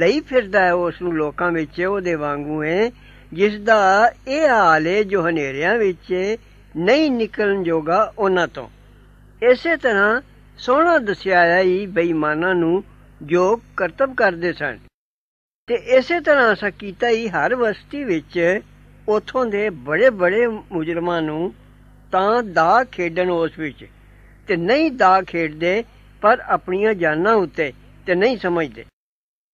ਲਈ ਫਿਰਦਾ ਹੈ ਉਸ ਨੂੰ ਲੋਕਾਂ ਵਿੱਚ ਉਹਦੇ ਵਾਂਗੂ ਹੈ ਜਿਸ ਦਾ ਇਹ ਹਾਲ ਹੈ ਜੋ ਹਨੇਰਿਆਂ ਵਿੱਚ ਨਹੀਂ ਨਿਕਲਣ ਜੋਗਾ ਉਹਨਾਂ ਤੋਂ ਇਸੇ ਤਰ੍ਹਾਂ ਸੋਹਣਾ ਦੱਸਿਆ ਹੈ ਹੀ ਬੇਈਮਾਨਾਂ ਨੂੰ ਜੋ ਕਰਤਬ ਕਰਦੇ ਸਨ ਤੇ ਇਸੇ ਤਰ੍ਹਾਂ ਅਸਾਂ ਕੀਤਾ ਹੀ ਹਰ ਵਸਤੀ ਵਿੱਚ ਉਥੋਂ ਦੇ ਬੜੇ ਬੜੇ ਮੁਜਰਮਾਂ ਨੂੰ ਤਾਂ ਦਾ ਖੇਡਣ ਉਸ ਵਿੱਚ ਤੇ ਨਹੀਂ ਦਾ ਖੇਡਦੇ ਪਰ ਆਪਣੀਆਂ ਜਾਨਾਂ ਉੱਤੇ ਤੇ ਨਹੀਂ ਸਮਝਦੇ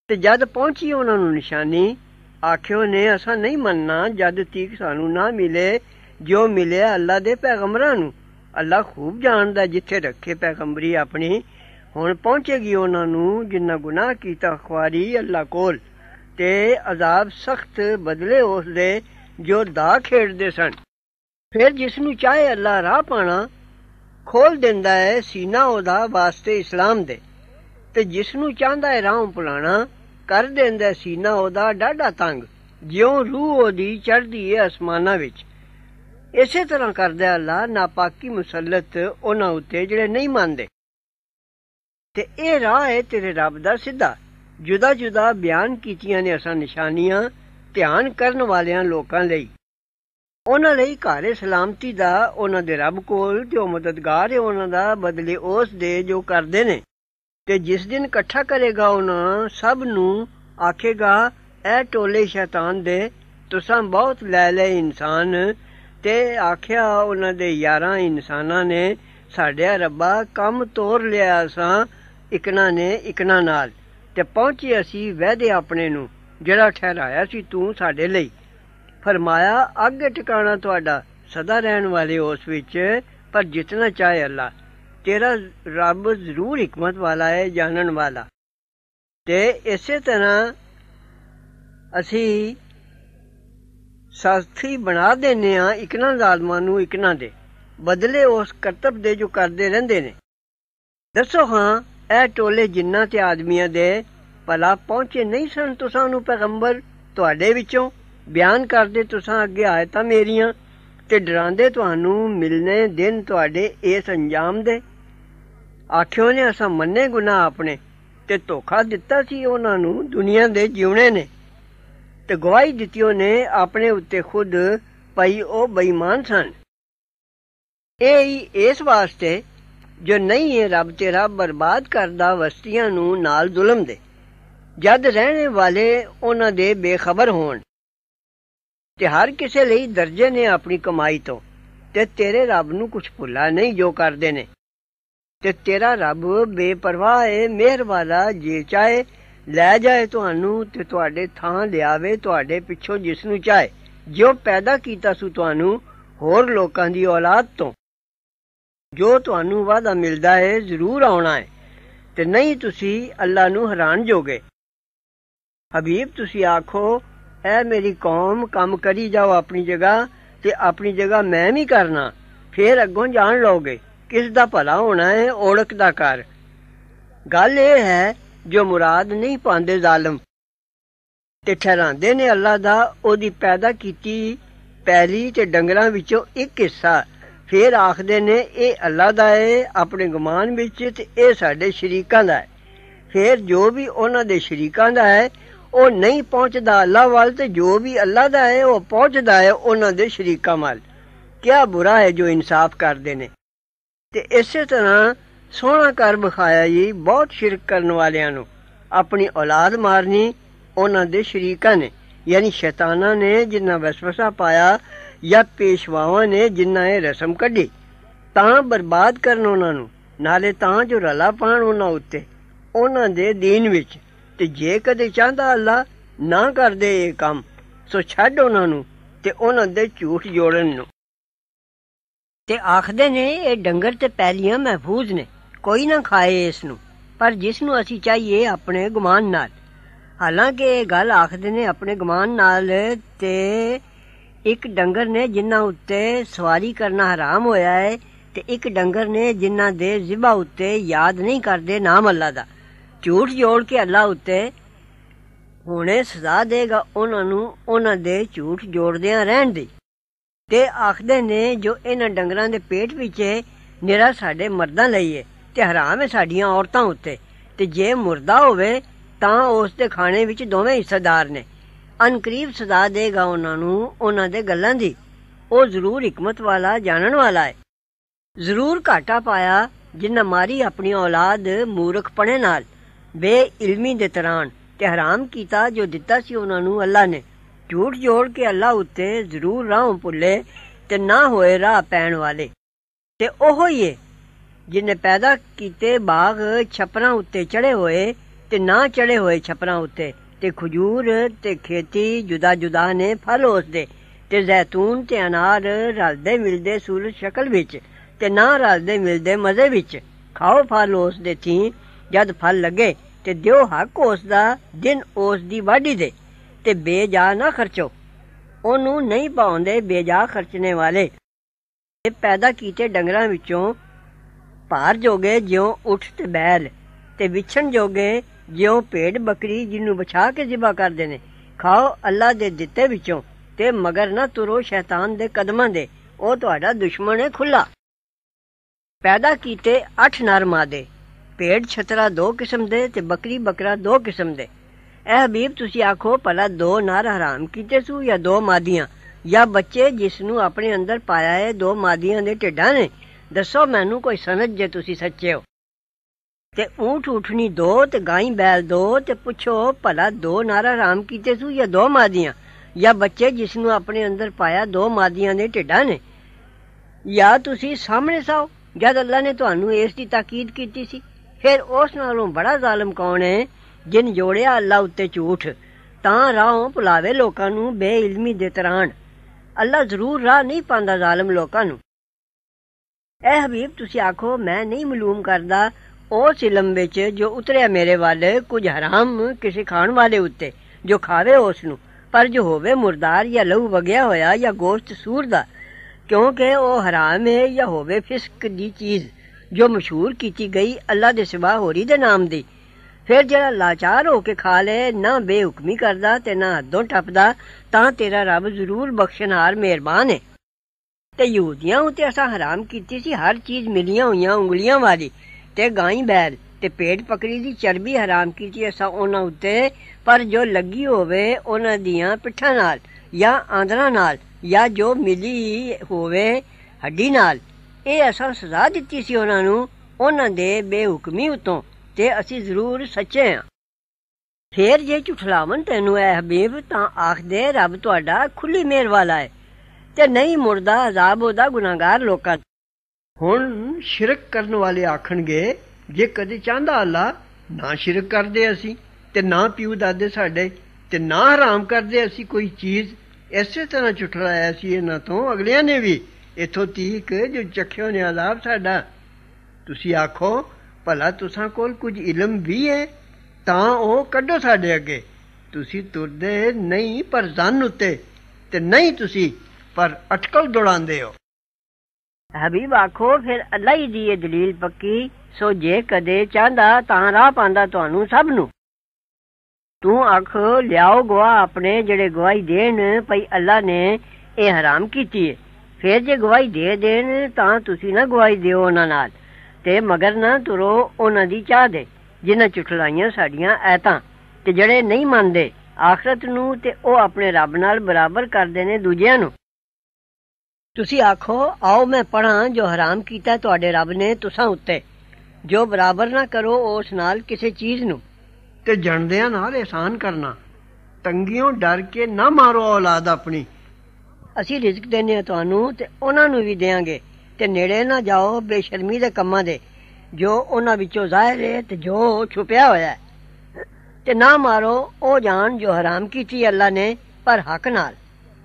ਤੇ ਜਦ ਪਹੁੰਚੀ ਉਹਨਾਂ ਨੂੰ ਨਿਸ਼ਾਨੀ ਆਖਿਓ ਨੇ ਅਸਾਂ ਨਹੀਂ ਮੰਨਣਾ ਜਦ ਤੀਕ ਸਾਨੂੰ ਨਾ ਮਿਲੇ ਜੋ ਮਿਲਿਆ ਅੱਲਾ ਦੇ ਪੈਗੰਬਰਾਂ ਨੂੰ ਅੱਲਾ ਖੂਬ ਜਾਣਦਾ ਜਿੱਥੇ ਰੱਖੇ ਪੈਗੰਬਰੀ ਆਪਣੀ ਹੁਣ ਪਹੁੰਚੇਗੀ ਉਹਨਾਂ ਨੂੰ ਜਿੰਨਾ ਗੁਨਾਹ ਕੀਤਾ ਖਵਾਰੀ ਅੱਲਾ ਕੋਲ ਤੇ ਅਜ਼ਾਬ ਸਖਤ ਬਦਲੇ ਉਸ ਦੇ ਜੋ ਦਾ ਖੇਡਦੇ ਸਨ ਫਿਰ ਜਿਸ ਨੂੰ ਚਾਹੇ ਅੱਲਾ ਰਾਹ ਪਾਣਾ ਖੋਲ ਦਿੰਦਾ ਹੈ ਸੀਨਾ ਉਹਦਾ ਵਾਸਤੇ ਇਸਲਾਮ ਦੇ ਤੇ ਜਿਸ ਨੂੰ ਚਾਹੁੰਦਾ ਹੈ ਰਾਹ ਪੁਲਾਣਾ ਕਰ ਦਿੰਦਾ ਸੀਨਾ ਉਹਦਾ ਡਾਢਾ ਤੰਗ ਜਿਉਂ ਰੂਹ ਉਹਦੀ ਚੜਦੀ ਹੈ ਅਸਮਾਨਾਂ ਵਿੱਚ ਇਸੇ ਤਰ੍ਹਾਂ ਕਰਦਾ ਅੱਲਾ ਨਾਪਾਕੀ ਮੁਸਲਤ ਉਹਨਾਂ ਉੱਤੇ ਜਿਹੜੇ ਨਹੀਂ ਮੰਨਦੇ ਤੇ ਇਹ ਰਾਹ ਹੈ ਤੇਰੇ ਰੱਬ ਦਾ ਸਿੱਧਾ ਜੁਦਾ ਜੁਦਾ ਬਿਆਨ ਕੀਤੀਆਂ ਨੇ ਅਸਾਂ ਨਿਸ਼ਾਨੀਆਂ ਧਿਆਨ ਕਰਨ ਵਾਲਿਆਂ ਲੋਕਾਂ ਲਈ ਉਹਨਾਂ ਲਈ ਘਾਰੇ ਸਲਾਮਤੀ ਦਾ ਉਹਨਾਂ ਦੇ ਰੱਬ ਕੋਲ ਜੋ ਮਦਦਗਾਰ ਹੈ ਉਹਨਾਂ ਦਾ ਬਦਲੇ ਉਸ ਦੇ ਜੋ ਕਰਦੇ ਨੇ ਤੇ ਜਿਸ ਦਿਨ ਇਕੱਠਾ ਕਰੇਗਾ ਉਹਨਾਂ ਸਭ ਨੂੰ ਆਖੇਗਾ ਐ ਟੋਲੇ ਸ਼ੈਤਾਨ ਦੇ ਤੁਸਾਂ ਬਹੁਤ ਲੈ ਲੈ ਇਨਸਾਨ ਤੇ ਆਖਿਆ ਉਹਨਾਂ ਦੇ ਯਾਰਾਂ ਇਨਸਾਨਾਂ ਨੇ ਸਾਡੇ ਰੱਬਾ ਕੰਮ ਤੋਰ ਲਿਆ ਸਾਂ ਇਕਣਾ ਨੇ ਇਕਣਾ ਨਾਲ ਤੇ ਪਹੁੰਚੇ ਅਸੀਂ ਵਹਿਦੇ ਆਪਣੇ ਨੂੰ ਜਿਹੜਾ ਠਹਿਰਾਇਆ ਸੀ ਤੂੰ ਸਾਡੇ ਲਈ ਫਰਮਾਇਆ ਅੱਗ ਟਿਕਾਣਾ ਤੁਹਾਡਾ ਸਦਾ ਰਹਿਣ ਵਾਲੇ ਉਸ ਵਿੱਚ ਪਰ ਜਿਤਨਾ ਚਾਹੇ ਅੱਲਾ ਤੇਰਾ ਰੱਬ ਜ਼ਰੂਰ ਹਕਮਤ ਵਾਲਾ ਹੈ ਜਾਣਨ ਵਾਲਾ ਤੇ ਇਸੇ ਤਰ੍ਹਾਂ ਅਸੀਂ ਸਾਥੀ ਬਣਾ ਦਿੰਨੇ ਆ ਇਕਨਾਂ ਜ਼ਾਲਮਾਂ ਨੂੰ ਇਕਨਾਂ ਦੇ ਬਦਲੇ ਉਸ ਕਰਤਬ ਦੇ ਜੋ ਕਰਦੇ ਰਹਿੰਦੇ ਨੇ ਦੱਸੋ ਹਾਂ ਇਹ ਟੋਲੇ ਜਿੰਨਾ ਤੇ ਆਦਮੀਆਂ ਦੇ ਭਲਾ ਪਹੁੰਚੇ ਨਹੀਂ ਸਨ ਤੁਸਾਂ ਨੂੰ ਪੈਗੰਬਰ ਤੁਹਾਡੇ ਵਿੱਚੋਂ ਬਿਆਨ ਕਰਦੇ ਤੁਸਾਂ ਅੱਗੇ ਤਾਂ ਮੇਰੀਆਂ ਤੇ ਡਰਾਂਦੇ ਤੁਹਾਨੂੰ ਮਿਲਨੇ ਦਿਨ ਤੁਹਾਡੇ ਇਸ ਅੰਜਾਮ ਦੇ ਆਖਿਓ ਨੇ ਅਸਾਂ ਮੰਨੇ ਗੁਨਾਹ ਆਪਣੇ ਤੇ ਧੋਖਾ ਦਿੱਤਾ ਸੀ ਉਹਨਾਂ ਨੂੰ ਦੁਨੀਆ ਦੇ ਜਿਉਣੇ ਨੇ ਤੇ ਗਵਾਹੀ ਦਿੱਤੀ ਉਹਨੇ ਆਪਣੇ ਉੱਤੇ ਖੁਦ ਪਈ ਉਹ ਬੇਈਮਾਨ ਸਨ ਇਹ ਇਸ ਵਾਸਤੇ ਜੋ ਨਹੀਂ ਹੈ ਰੱਬ ਤੇਰਾ ਬਰਬਾਦ ਕਰਦਾ ਵਸਤੀਆਂ ਨੂੰ ਨਾਲ ਜ਼ੁਲਮ ਦੇ ਜਦ ਰਹਿਣੇ ਵਾਲੇ ਉਹਨਾਂ ਦੇ ਬੇਖਬਰ ਹੋਣ ਤੇ ਹਰ ਕਿਸੇ ਲਈ ਦਰਜੇ ਨੇ ਆਪਣੀ ਕਮਾਈ ਤੋਂ ਤੇ ਤੇਰੇ ਰੱਬ ਨੂੰ ਕੁਝ ਭੁੱਲਾ ਨਹੀਂ ਜੋ ਕਰਦੇ ਨੇ ਤੇ ਤੇਰਾ ਰੱਬ ਬੇਪਰਵਾਹ ਹੈ ਮਿਹਰ ਵਾਲਾ ਜੇ ਚਾਹੇ ਲੈ ਜਾਏ ਤੁਹਾਨੂੰ ਤੇ ਤੁਹਾਡੇ ਥਾਂ ਲਿਆਵੇ ਤੁਹਾਡੇ ਪਿੱਛੋਂ ਜਿਸ ਨੂੰ ਚਾਹੇ ਜੋ ਪੈਦਾ ਕੀਤਾ ਸੂ ਤੁਹਾਨੂੰ ਹੋਰ ਲੋਕਾਂ ਦੀ ਔਲਾਦ ਤੋਂ ਜੋ ਤੁਹਾਨੂੰ ਵਾਦਾ ਮਿਲਦਾ ਹੈ ਜ਼ਰੂਰ ਆਉਣਾ ਹੈ ਤੇ ਨਹੀਂ ਤੁਸੀਂ ਅੱਲਾ ਨੂੰ ਹੈਰਾਨ ਜੋਗੇ ਹਬੀਬ ਤੁਸੀਂ ਆਖੋ ਐ ਮੇਰੀ ਕੌਮ ਕੰਮ ਕਰੀ ਜਾਓ ਆਪਣੀ ਜਗ੍ਹਾ ਤੇ ਆਪਣੀ ਜਗ੍ਹਾ ਮੈਂ ਵੀ ਕਰਨਾ ਫੇਰ ਅੱਗੋਂ ਜਾਣ ਲਓਗੇ ਕਿਸ ਦਾ ਭਲਾ ਹੋਣਾ ਹੈ ਔੜਕ ਦਾ ਕਰ ਗੱਲ ਇਹ ਹੈ ਜੋ ਮੁਰਾਦ ਨਹੀਂ ਪਾਉਂਦੇ ਜ਼ਾਲਮ ਤੇ ਠਹਿਰਾਉਂਦੇ ਨੇ ਅੱਲਾ ਦਾ ਉਹਦੀ ਪੈਦਾ ਕੀਤੀ ਪੈਲੀ ਤੇ ਡੰਗਰਾਂ ਵਿੱਚੋਂ ਇੱਕ ਹਿੱਸਾ ਫੇਰ ਆਖਦੇ ਨੇ ਇਹ ਅੱਲਾ ਦਾ ਹੈ ਆਪਣੇ ਗੁਮਾਨ ਵਿੱਚ ਤੇ ਇਹ ਸਾਡੇ ਸ਼ਰੀਕਾਂ ਦਾ ਹੈ ਫੇਰ ਜੋ ਵੀ ਉਹਨਾਂ ਦੇ ਸ਼ਰੀਕਾਂ ਦਾ ਹੈ ਉਹ ਨਹੀਂ ਪਹੁੰਚਦਾ ਅੱਲਾ ਵੱਲ ਤੇ ਜੋ ਵੀ ਅੱਲਾ ਦਾ ਹੈ ਉਹ ਪਹੁੰਚਦਾ ਹੈ ਉਹਨਾਂ ਦੇ ਸ਼ਰੀਕਾਂ ਵੱਲ ਕਿਆ ਬੁਰਾ ਹੈ ਜੋ ਇਨਸਾਫ ਕਰਦੇ ਨੇ ਤੇ ਇਸੇ ਤਰ੍ਹਾਂ ਸੋਹਣਾ ਘਰ ਬਖਾਇਆ ਜੀ ਬਹੁਤ ਸ਼ਿਰਕ ਕਰਨ ਵਾਲਿਆਂ ਨੂੰ ਆਪਣੀ ਔਲਾਦ ਮਾਰਨੀ ਉਹਨਾਂ ਦੇ ਸ਼ਰੀਕਾਂ ਨੇ ਯਾਨੀ ਸ਼ੈਤਾਨਾਂ ਨੇ ਜਿੰਨਾ ਵਸਵਸਾ ਪਾਇਆ ਜਾਂ ਪੇਸ਼ਵਾਵਾਂ ਨੇ ਜਿੰਨਾ ਇਹ ਰਸਮ ਕੱਢੀ ਤਾਂ ਬਰਬਾਦ ਕਰਨ ਉਹਨਾਂ ਨੂੰ ਨਾਲੇ ਤਾਂ ਜੋ ਰਲਾ ਪਾਣ ਉਹਨਾਂ ਉੱਤੇ ਉਹਨਾਂ ਦੇ دین ਵਿੱਚ ਤੇ ਜੇ ਕਦੇ ਚਾਹਦਾ ਅੱਲਾ ਨਾ ਕਰਦੇ ਇਹ ਕੰਮ ਸੋ ਛੱਡ ਉਹਨਾਂ ਨੂੰ ਤੇ ਉਹਨਾਂ ਦੇ ਝੂਠ ਜੋੜਨ ਨੂੰ ਤੇ ਆਖਦੇ ਨੇ ਇਹ ਡੰਗਰ ਤੇ ਪੈਲੀਆਂ ਮਹਿਫੂਜ਼ ਨੇ ਕੋਈ ਨਾ ਖਾਏ ਇਸ ਨੂੰ ਪਰ ਜਿਸ ਨੂੰ ਅਸੀਂ ਚਾਹੀਏ ਆਪਣੇ ਗੁਮਾਨ ਨਾਲ ਹਾਲਾਂਕਿ ਇਹ ਗੱਲ ਆਖਦੇ ਨੇ ਆਪਣੇ ਗੁਮਾਨ ਨਾਲ ਤੇ ਇੱਕ ਡੰਗਰ ਨੇ ਜਿੰਨਾ ਉੱਤੇ ਸਵਾਰੀ ਕਰਨਾ ਹਰਾਮ ਹੋਇਆ ਹੈ ਤੇ ਇੱਕ ਡੰਗਰ ਨੇ ਜਿੰਨਾ ਦੇ ਜ਼ਿਬਾ ਉੱਤੇ ਯਾਦ ਨਹੀਂ ਕਰਦੇ ਨਾਮ ਅੱਲਾ ਦਾ ਝੂਠ ਜੋੜ ਕੇ ਅੱਲਾ ਉੱਤੇ ਹੁਣੇ ਸਜ਼ਾ ਦੇਗਾ ਉਹਨਾਂ ਨੂੰ ਉਹਨਾਂ ਦੇ ਝੂਠ ਜੋੜਦਿਆਂ ਰਹਿਣ ਦੀ ਤੇ ਆਖਦੇ ਨੇ ਜੋ ਇਹਨਾਂ ਡੰਗਰਾਂ ਦੇ ਪੇਟ ਵਿੱਚ ਨਿਹਰਾ ਸਾਡੇ ਮਰਦਾਂ ਲਈ ਹੈ ਤੇ ਹਰਾਮ ਹੈ ਸਾਡੀਆਂ ਔਰਤਾਂ ਉੱਤੇ ਤੇ ਜੇ ਮਰਦਾ ਹੋਵੇ ਤਾਂ ਉਸ ਦੇ ਖਾਣੇ ਵਿੱਚ ਦੋਵੇਂ ਹਿੱਸੇਦਾਰ ਨੇ ਅਨਕਰੀਬ ਸਜ਼ਾ ਦੇਗਾ ਉਹਨਾਂ ਨੂੰ ਉਹਨਾਂ ਦੇ ਗੱਲਾਂ ਦੀ ਉਹ ਜ਼ਰੂਰ ਹਕਮਤ ਵਾਲਾ ਜਾਣਨ ਵਾਲਾ ਹੈ ਜ਼ਰੂਰ ਘਾਟਾ ਪਾਇਆ ਜਿਨ੍ਹਾਂ ਮਾਰੀ ਆਪਣੀ ਔਲਾਦ ਮੂਰਖ ਪਣੇ ਨਾਲ ਬੇਇਲਮੀ ਦੇ ਤਰਾਨ ਤੇ ਹਰਾਮ ਕੀਤਾ ਜੋ ਦਿੱਤਾ ਸੀ ਉਹਨਾਂ ਨੂੰ ਅੱਲਾ ਨੇ ਝੂਠ ਜੋੜ ਕੇ ਅੱਲਾ ਉੱਤੇ ਜ਼ਰੂਰ ਰਾਹ ਪੁੱਲੇ ਤੇ ਨਾ ਹੋਏ ਰਾਹ ਪੈਣ ਵਾਲੇ ਤੇ ਉਹ ਹੀ ਜਿਨੇ ਪੈਦਾ ਕੀਤੇ ਬਾਗ ਛਪਰਾਂ ਉੱਤੇ ਚੜੇ ਹੋਏ ਤੇ ਨਾ ਚੜੇ ਹੋਏ ਛਪਰਾਂ ਉੱਤੇ ਤੇ ਖਜੂਰ ਤੇ ਖੇਤੀ ਜੁਦਾ ਜੁਦਾ ਨੇ ਫਲ ਉਸਦੇ ਤੇ ਜ਼ੈਤੂਨ ਤੇ ਅਨਾਰ ਰਲਦੇ ਮਿਲਦੇ ਸੂਰਜ ਸ਼ਕਲ ਵਿੱਚ ਤੇ ਨਾ ਰਲਦੇ ਮਿਲਦੇ ਮਜ਼ੇ ਵਿੱਚ ਖਾਓ ਫਲ ਉਸਦੇ ਥੀ ਜਦ ਫਲ ਲੱਗੇ ਤੇ ਦਿਓ ਹੱਕ ਉਸਦਾ ਦਿਨ ਉਸ ਦੀ ਵਾਢੀ ਦੇ ਤੇ ਬੇਜਾ ਨਾ ਖਰਚੋ ਉਹਨੂੰ ਨਹੀਂ ਪਾਉਂਦੇ ਬੇਜਾ ਖਰਚਣੇ ਵਾਲੇ ਇਹ ਪੈਦਾ ਕੀਤੇ ਡੰਗਰਾਂ ਵਿੱਚੋਂ ਭਾਰ ਜੋਗੇ ਜਿਉ ਉਠ ਤੇ ਬੈਲ ਤੇ ਵਿਛਣ ਜੋਗੇ ਜਿਉ ਭੇਡ ਬੱਕਰੀ ਜਿੰਨੂੰ ਬਿਛਾ ਕੇ ਜ਼ਿਬਾ ਕਰਦੇ ਨੇ ਖਾਓ ਅੱਲਾ ਦੇ ਦਿੱਤੇ ਵਿੱਚੋਂ ਤੇ ਮਗਰ ਨਾ ਤੁਰੋ ਸ਼ੈਤਾਨ ਦੇ ਕਦਮਾਂ ਦੇ ਉਹ ਤੁਹਾਡਾ ਦੁਸ਼ਮਣ ਹੈ ਖੁੱਲਾ ਪੈਦਾ ਕੀਤੇ 8 ਨਰ ਮਾਦੇ ਭੇਡ ਛਤਰਾ ਦੋ ਕਿਸਮ ਦੇ ਤੇ ਬੱਕਰੀ ਬੱਕਰਾ ਦੋ ਕਿਸਮ ਦੇ ਇਹ ਹਬੀਬ ਤੁਸੀਂ ਆਖੋ ਭਲਾ ਦੋ ਨਰ ਹਰਾਮ ਕੀਤੇ ਸੂ ਜਾਂ ਦੋ ਮਾਦੀਆਂ ਜਾਂ ਬੱਚੇ ਜਿਸ ਨੂੰ ਆਪਣੇ ਅੰਦਰ ਪਾਇਆ ਹੈ ਦੋ ਮਾਦੀਆਂ ਦੇ ਢਿੱਡਾਂ ਨੇ ਦੱਸੋ ਮੈਨੂੰ ਕੋਈ ਸਨਦ ਜੇ ਤੁਸੀਂ ਸੱਚੇ ਹੋ ਤੇ ਊਠ ਉਠਣੀ ਦੋ ਤੇ ਗਾਈ ਬੈਲ ਦੋ ਤੇ ਪੁੱਛੋ ਭਲਾ ਦੋ ਨਾਰਾ ਰਾਮ ਕੀਤੇ ਸੂ ਜਾਂ ਦੋ ਮਾਦੀਆਂ ਜਾਂ ਬੱਚੇ ਜਿਸ ਨੂੰ ਆਪਣੇ ਅੰਦਰ ਪਾਇਆ ਦੋ ਮਾਦੀਆਂ ਦੇ ਢਿੱਡਾਂ ਨੇ ਜਾਂ ਤੁਸੀਂ ਸਾਹਮਣੇ ਸਾਓ ਜਦ ਅੱਲਾ ਨੇ ਤੁਹਾਨੂੰ ਇਸ ਦੀ ਤਾਕੀਦ ਕੀਤੀ ਸੀ ਫਿਰ ਉਸ ਨਾਲੋਂ ਬੜਾ ਜ਼ਾਲਮ ਕੌਣ ਹੈ ਜਿਨ ਜੋੜਿਆ ਅੱਲਾ ਉੱਤੇ ਝੂਠ ਤਾਂ ਰਾਹੋਂ ਭੁਲਾਵੇ ਲੋਕਾਂ ਨੂੰ ਬੇਇਲਮੀ ਦੇ ਤਰਾਣ ਅੱਲਾ ਜ਼ਰੂਰ ਰਾਹ ਨਹੀਂ ਪਾਉਂਦਾ ਜ਼ਾਲਮ ਲੋਕਾਂ ਨੂੰ ਐ ਹਬੀਬ ਤੁਸੀਂ ਆਖੋ ਮੈਂ ਨਹੀਂ ਮਾਲੂਮ ਕਰਦਾ ਉਹ ਚਿਲਮ ਵਿੱਚ ਜੋ ਉਤਰਿਆ ਮੇਰੇ ਵੱਲ ਕੁਝ ਹਰਾਮ ਕਿਸੇ ਖਾਣ ਵਾਲੇ ਉੱਤੇ ਜੋ ਖਾਵੇ ਉਸ ਨੂੰ ਪਰ ਜੋ ਹੋਵੇ ਮਰਦਾਰ ਜਾਂ ਲਹੂ ਵਗਿਆ ਹੋਇਆ ਜਾਂ ਗੋਸ਼ਤ ਸੂਰ ਦਾ ਕਿਉਂਕਿ ਉਹ ਹਰਾਮ ਹੈ ਜਾਂ ਹੋਵੇ ਫਿਸਕ ਦੀ ਚੀਜ਼ ਜੋ ਮਸ਼ਹੂਰ ਕੀਤੀ ਗਈ ਅੱਲਾ ਦੇ ਸਿਵਾ ਹੋਰੀ ਦੇ ਨਾਮ ਦੀ ਫਿਰ ਜਿਹੜਾ ਲਾਚਾਰ ਹੋ ਕੇ ਖਾ ਲੇ ਨਾ ਬੇਹੁਕਮੀ ਕਰਦਾ ਤੇ ਨਾ ਹੱਦੋਂ ਟੱਪਦਾ ਤਾਂ ਤੇਰਾ ਰੱਬ ਜ਼ਰੂਰ ਬਖਸ਼ਣਹਾਰ ਮਿਹਰਬਾਨ ਹੈ ਤੇ ਯਹੂਦੀਆਂ ਉਤੇ ਅਸਾਂ ਹਰਾਮ ਕੀਤੀ ਸੀ ਹਰ ਚੀਜ਼ ਮਿਲੀਆਂ ਹੋਈਆਂ ਉਂਗਲੀਆਂ ਵਾਲੀ ਤੇ ਗਾਈ ਬੈਲ ਤੇ ਪੇਟ ਪਕੜੀ ਦੀ ਚਰਬੀ ਹਰਾਮ ਕੀਤੀ ਅਸਾਂ ਉਹਨਾਂ ਉਤੇ ਪਰ ਜੋ ਲੱਗੀ ਹੋਵੇ ਉਹਨਾਂ ਦੀਆਂ ਪਿੱਠਾਂ ਨਾਲ ਜਾਂ ਆਂਦਰਾਂ ਨਾਲ ਜਾਂ ਜੋ ਮਿਲੀ ਹੋਵੇ ਹੱਡੀ ਨਾਲ ਇਹ ਅਸਾਂ ਸਜ਼ਾ ਦਿੱਤੀ ਸੀ ਉਹਨਾਂ ਨੂੰ ਉਹਨਾਂ ਦੇ ਬੇਹੁਕਮੀ ਉਤੋਂ ਤੇ ਅਸੀਂ ਜ਼ਰੂਰ ਸੱਚੇ ਹਾਂ ਫੇਰ ਜੇ ਝੁਠਲਾਵਨ ਤੈਨੂੰ ਐ ਹਬੀਬ ਤਾਂ ਆਖਦੇ ਰੱਬ ਤੁਹਾਡਾ ਖੁੱਲੀ ਮਿਹਰ ਵਾਲਾ ਹੈ ਤੇ ਨਹੀਂ ਮੁਰਦਾ ਅਜ਼ਾਬ ਉਹਦਾ ਗੁਨਾਹਗਾਰ ਲੋਕਾਂ ਹੁਣ ਸ਼ਿਰਕ ਕਰਨ ਵਾਲੇ ਆਖਣਗੇ ਜੇ ਕਦੀ ਚਾਹੁੰਦਾ ਅੱਲਾ ਨਾ ਸ਼ਿਰਕ ਕਰਦੇ ਅਸੀਂ ਤੇ ਨਾ ਪਿਉ ਦਾਦੇ ਸਾਡੇ ਤੇ ਨਾ ਹਰਾਮ ਕਰਦੇ ਅਸੀਂ ਕੋਈ ਚੀਜ਼ ਇਸੇ ਤਰ੍ਹਾਂ ਛੁਟਲਾਇਆ ਸੀ ਇਹਨਾਂ ਤੋਂ ਅਗਲਿਆਂ ਨੇ ਵੀ ਇਥੋਂ ਤੀਕ ਜੋ ਚਖਿਓ ਨੇ ਅਜ਼ਾਬ ਸਾਡਾ ਤੁਸੀਂ ਆਖੋ ਭਲਾ ਤੁਸਾਂ ਕੋਲ ਕੁਝ ਇਲਮ ਵੀ ਹੈ ਤਾਂ ਉਹ ਕੱਢੋ ਸਾਡੇ ਅੱਗੇ ਤੁਸੀਂ ਤੁਰਦੇ ਨਹੀਂ ਪਰ ਜ਼ਨ ਉਤੇ ਤੇ ਨਹੀਂ ਤੁਸੀਂ ਪਰ ਅਟਕਲ ਦੁੜਾਉਂਦੇ ਹੋ ਹਬੀਬ ਆਖੋ ਫਿਰ ਅੱਲਾ ਹੀ ਦੀ ਇਹ ਦਲੀਲ ਪੱਕੀ ਸੋ ਜੇ ਕਦੇ ਚਾਹਦਾ ਤਾਂ ਰਾਹ ਪਾਉਂਦਾ ਤੁਹਾਨੂੰ ਸਭ ਨੂੰ ਤੂੰ ਆਖ ਲਿਆਓ ਗਵਾ ਆਪਣੇ ਜਿਹੜੇ ਗਵਾਹੀ ਦੇਣ ਭਈ ਅੱਲਾ ਨੇ ਇਹ ਹਰਾਮ ਕੀਤੀ ਹੈ ਫਿਰ ਜੇ ਗਵਾਹੀ ਦੇ ਦੇਣ ਤਾਂ ਤੁਸੀਂ ਨਾ ਗਵਾਹੀ ਦਿਓ ਉਹਨਾਂ ਨਾਲ ਤੇ ਮਗਰ ਨਾ ਤੁਰੋ ਉਹਨਾਂ ਦੀ ਚਾਹ ਦੇ ਜਿਨ੍ਹਾਂ ਚੁਟਲਾਈਆਂ ਸਾਡੀਆਂ ਐਤਾਂ ਤੇ ਜਿਹੜੇ ਨਹੀਂ ਮੰਨਦੇ ਆਖਰਤ ਨੂੰ ਤੇ ਉਹ ਆਪਣੇ ਰੱਬ ਨਾਲ ਬਰਾਬਰ ਕਰਦੇ ਨੇ ਦੂਜਿਆਂ ਨੂੰ ਤੁਸੀਂ ਆਖੋ ਆਓ ਮੈਂ ਪੜਾਂ ਜੋ ਹਰਾਮ ਕੀਤਾ ਤੁਹਾਡੇ ਰੱਬ ਨੇ ਤੁਸਾਂ ਉੱਤੇ ਜੋ ਬਰਾਬਰ ਨਾ ਕਰੋ ਉਸ ਨਾਲ ਕਿਸੇ ਚੀਜ਼ ਨੂੰ ਤੇ ਜਣਦਿਆਂ ਨਾਲ ਇਹਸਾਨ ਕਰਨਾ ਤੰਗੀਆਂ ਡਰ ਕੇ ਨਾ ਮਾਰੋ ਔਲਾਦ ਆਪਣੀ ਅਸੀਂ ਰਿਜ਼ਕ ਦੇਨੇ ਆ ਤੁਹਾਨੂੰ ਤੇ ਉਹਨਾਂ ਨੂੰ ਵੀ ਦੇਾਂਗੇ ਤੇ ਨੇੜੇ ਨਾ ਜਾਓ ਬੇਸ਼ਰਮੀ ਦੇ ਕੰਮਾਂ ਦੇ ਜੋ ਉਹਨਾਂ ਵਿੱਚੋਂ ਜ਼ਾਹਿਰ ਹੈ ਤੇ ਜੋ ਛੁਪਿਆ ਹੋਇਆ ਤੇ ਨਾ ਮਾਰੋ ਉਹ ਜਾਨ ਜੋ ਹਰਾਮ ਕੀਤੀ ਅੱਲਾ ਨੇ ਪਰ ਹੱਕ ਨਾਲ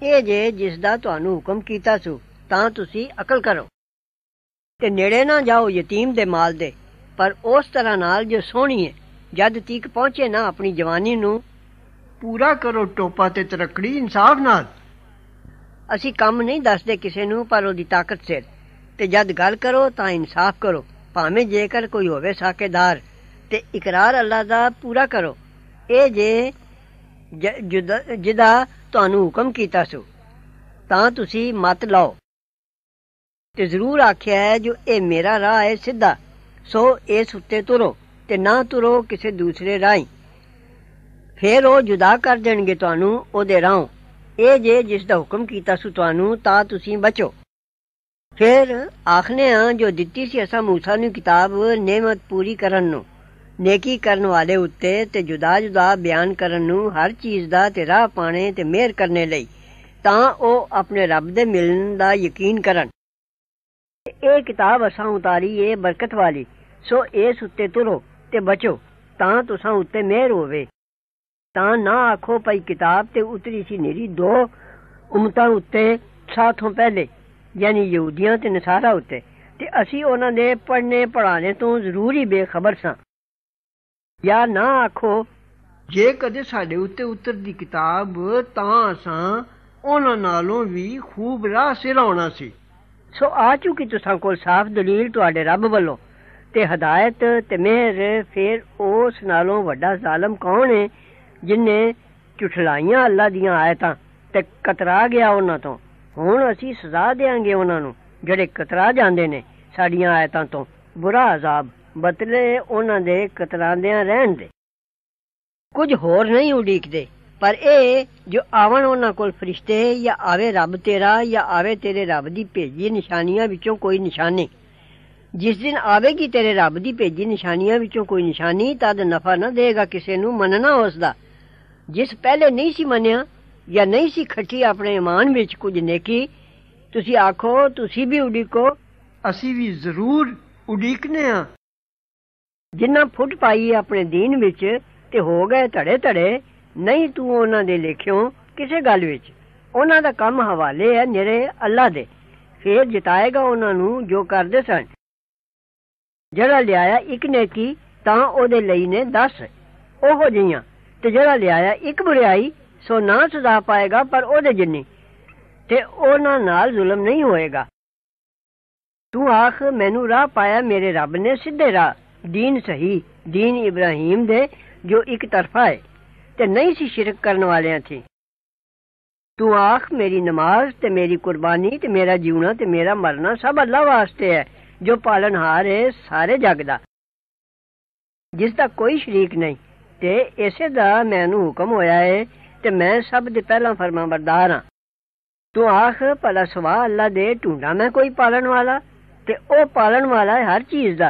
ਇਹ ਜੇ ਜਿਸ ਦਾ ਤੁਹਾਨੂੰ ਹੁਕਮ ਕੀਤਾ ਸੂ ਤਾਂ ਤੁਸੀਂ ਅਕਲ ਕਰੋ ਤੇ ਨੇੜੇ ਨਾ ਜਾਓ ਯਤੀਮ ਦੇ ਮਾਲ ਦੇ ਪਰ ਉਸ ਤਰ੍ਹਾਂ ਨਾਲ ਜੋ ਸੋਹਣੀ ਹੈ ਜਦ ਤੀਕ ਪਹੁੰਚੇ ਨਾ ਆਪਣੀ ਜਵਾਨੀ ਨੂੰ ਪੂਰਾ ਕਰੋ ਟੋਪਾ ਤੇ ਤਰਕੜੀ ਇਨਸਾਫ ਨਾਲ ਅਸੀਂ ਕੰਮ ਨਹੀਂ ਦੱਸਦੇ ਕਿਸੇ ਨੂੰ ਪਰ ਉਹਦੀ ਤਾਕਤ ਸਿਰ ਤੇ ਜਦ ਗੱਲ ਕਰੋ ਤਾਂ ਇਨਸਾਫ ਕਰੋ ਭਾਵੇਂ ਜੇਕਰ ਕੋਈ ਹੋਵੇ ਸਾਕੇਦਾਰ ਤੇ ਇਕਰਾਰ ਅੱਲਾ ਦਾ ਪੂਰਾ ਕਰੋ ਇਹ ਜੇ ਜਿਹਦਾ ਤੁਹਾਨੂੰ ਹੁਕਮ ਕੀਤਾ ਸੋ ਤਾਂ ਤੁਸੀਂ ਮਤ ਲਾਓ ਤੇ ਜ਼ਰੂਰ ਆਖਿਆ ਹੈ ਜੋ ਇਹ ਮੇਰਾ ਰਾਹ ਹੈ ਸਿੱਧਾ ਸੋ ਇਸ ਉੱਤੇ ਤੁਰੋ ਤੇ ਨਾ ਤੁਰੋ ਕਿਸੇ ਦੂਸਰੇ ਰਾਹੀਂ ਫੇਰ ਉਹ ਜੁਦਾ ਕਰ ਦੇਣਗੇ ਤੁਹਾਨੂੰ ਉਹਦੇ ਰਾਹੋਂ ਇਹ ਜੇ ਜਿਸ ਦਾ ਹੁਕਮ ਕੀਤਾ ਸੋ ਤੁਹਾਨੂੰ ਤਾਂ ਤੁਸੀਂ ਬਚੋ ਫੇਰ ਆਖਨੇ ਆ ਜੋ ਦਿੱਤੀ ਸੀ ਅਸਾਂ ਮੂਸਾ ਨੂੰ ਕਿਤਾਬ ਨੇਮਤ ਪੂਰੀ ਕਰਨ ਨੂੰ ਨੇਕੀ ਕਰਨ ਵਾਲੇ ਉੱਤੇ ਤੇ ਜੁਦਾ-ਜੁਦਾ ਬਿਆਨ ਕਰਨ ਨੂੰ ਹਰ ਚੀਜ਼ ਦਾ ਤੇ ਰਾਹ ਪਾਣੇ ਤੇ ਮਿਹਰ ਕਰਨੇ ਲਈ ਤਾਂ ਉਹ ਆਪਣੇ ਰੱਬ ਦੇ ਮਿਲਣ ਦਾ ਯਕੀਨ ਕਰਨ ਇਹ ਕਿਤਾਬ ਅਸਾਂ ਉਤਾਰੀ ਏ ਬਰਕਤ ਵਾਲੀ ਸੋ ਇਸ ਉੱਤੇ ਤੁਰੋ ਤੇ ਬਚੋ ਤਾਂ ਤੁਸਾਂ ਉੱਤੇ ਮਿਹਰ ਹੋਵੇ ਤਾਂ ਨਾ ਆਖੋ ਪਈ ਕਿਤਾਬ ਤੇ ਉਤਰੀ ਸੀ ਨੇਰੀ ਦੋ ਉਮਤਾਂ ਉੱਤੇ ਸਾਥੋਂ ਪਹਿਲੇ ਯਾਨੀ ਯਹੂਦੀਆਂ ਤੇ ਨਸਾਰਾ ਉੱਤੇ ਤੇ ਅਸੀਂ ਉਹਨਾਂ ਦੇ ਪੜਨੇ ਪੜਾਣੇ ਤੋਂ ਜ਼ਰੂਰੀ ਬੇਖਬਰ ਸਾਂ ਜਾਂ ਨਾ ਆਖੋ ਜੇ ਕਦੇ ਸਾਡੇ ਉੱਤੇ ਉਤਰਦੀ ਕਿਤਾਬ ਤਾਂ ਅਸਾਂ ਉਹਨਾਂ ਨਾਲੋਂ ਵੀ ਖੂਬ ਰਾਹ ਸਿਰਾਉਣਾ ਸੀ ਸੋ ਆ ਚੁੱਕੀ ਤੁਸਾਂ ਕੋਲ ਸਾਫ਼ ਦਲੀਲ ਤੁਹਾਡੇ ਰੱਬ ਵੱਲੋਂ ਤੇ ਹਦਾਇਤ ਤੇ ਮਿਹਰ ਫਿਰ ਉਸ ਨਾਲੋਂ ਵੱਡਾ ਜ਼ਾਲਮ ਕੌਣ ਹੈ ਜਿਨੇ ਝੁਠਲਾਈਆਂ ਅੱਲਾ ਦੀਆਂ ਆਇਤਾਂ ਤੇ ਕਤਰਾ ਗਿਆ ਉਹਨਾਂ ਤੋਂ ਹੁਣ ਅਸੀਂ ਸਜ਼ਾ ਦੇਾਂਗੇ ਉਹਨਾਂ ਨੂੰ ਜਿਹੜੇ ਕਤਰਾ ਜਾਂਦੇ ਨੇ ਸਾਡੀਆਂ ਆਇਤਾਂ ਤੋਂ ਬੁਰਾ ਅਜ਼ਾਬ ਬਤਲੇ ਉਹਨਾਂ ਦੇ ਕਤਰਾਂਦਿਆਂ ਰਹਿਣ ਦੇ ਕੁਝ ਹੋਰ ਨਹੀਂ ਉਡੀਕਦੇ ਪਰ ਇਹ ਜੋ ਆਵਣ ਉਹਨਾਂ ਕੋਲ ਫਰਿਸ਼ਤੇ ਜਾਂ ਆਵੇ ਰੱਬ ਤੇਰਾ ਜਾਂ ਆਵੇ ਤੇਰੇ ਰੱਬ ਦੀ ਭੇਜੀ ਨਿਸ਼ਾਨੀਆਂ ਵਿੱਚੋਂ ਕੋਈ ਨਿਸ਼ਾਨੀ ਜਿਸ ਦਿਨ ਆਵੇਗੀ ਤੇਰੇ ਰੱਬ ਦੀ ਭੇਜੀ ਨਿਸ਼ਾਨੀਆਂ ਵਿੱਚੋਂ ਕੋਈ ਨਿਸ਼ਾਨੀ ਤਦ ਨਫਾ ਨਾ ਦੇਗਾ ਕਿਸੇ ਨੂੰ ਮੰਨਣਾ ਉਸ ਦਾ ਜਿਸ ਪਹਿਲੇ ਨਹੀਂ ਸੀ ਮੰਨਿਆ ਜਾਂ ਨਹੀਂ ਸੀ ਖੱਟੀ ਆਪਣੇ ਇਮਾਨ ਵਿੱਚ ਕੁਝ ਨੇਕੀ ਤੁਸੀਂ ਆਖੋ ਤੁਸੀਂ ਵੀ ਉਡੀਕੋ ਅਸੀਂ ਵੀ ਜ਼ਰੂਰ ਉਡੀਕਨੇ ਆ ਜਿਨ੍ਹਾਂ ਫੁੱਟ ਪਾਈ ਆਪਣੇ ਦੀਨ ਵਿੱਚ ਤੇ ਹੋ ਗਏ ਧੜੇ ਧੜੇ ਨਹੀਂ ਤੂੰ ਉਹਨਾਂ ਦੇ ਲੇਖਿਓ ਕਿਸੇ ਗੱਲ ਵਿੱਚ ਉਹਨਾਂ ਦਾ ਕੰਮ ਹਵਾਲੇ ਹੈ ਨਿਰੇ ਅੱਲਾ ਦੇ ਫੇਰ ਜਿਤਾਏਗਾ ਉਹਨਾਂ ਨੂੰ ਜੋ ਕਰਦੇ ਸਨ ਜਿਹੜਾ ਲਿਆਇਆ ਇੱਕ ਨੇਕੀ ਤਾਂ ਉਹਦੇ ਲਈ ਨੇ ਦੱਸ ਉਹੋ ਜੀਆਂ ਤੇ ਜਿਹੜਾ ਲਿਆਇਆ ਇੱਕ ਬੁਰੀਾਈ ਸੋ ਨਾ ਸਜ਼ਾ ਪਾਏਗਾ ਪਰ ਉਹਦੇ ਜਿੰਨੀ ਤੇ ਉਹਨਾਂ ਨਾਲ ਜ਼ੁਲਮ ਨਹੀਂ ਹੋਏਗਾ ਤੂੰ ਆਖ ਮੈਨੂੰ ਰਾਹ ਪਾਇਆ ਮੇਰੇ ਰੱਬ ਨੇ ਸਿੱਧੇ ਰਾਹ دین صحیح دین ابراہیم دے جو ایک طرف آئے تے نہیں سی شرک کرنے والے تھی تو آخ میری نماز تے میری قربانی تے میرا جیونا تے میرا مرنا سب اللہ واسطے ہے جو پالن ہار ہے سارے جگ دا جس دا کوئی شریک نہیں تے اسے دا میں نو حکم ہویا ہے تے میں سب دے پہلا فرما بردار ہاں تو آخ پلا سوا اللہ دے ٹونڈا میں کوئی پالن والا تے او پالن والا ہے ہر چیز دا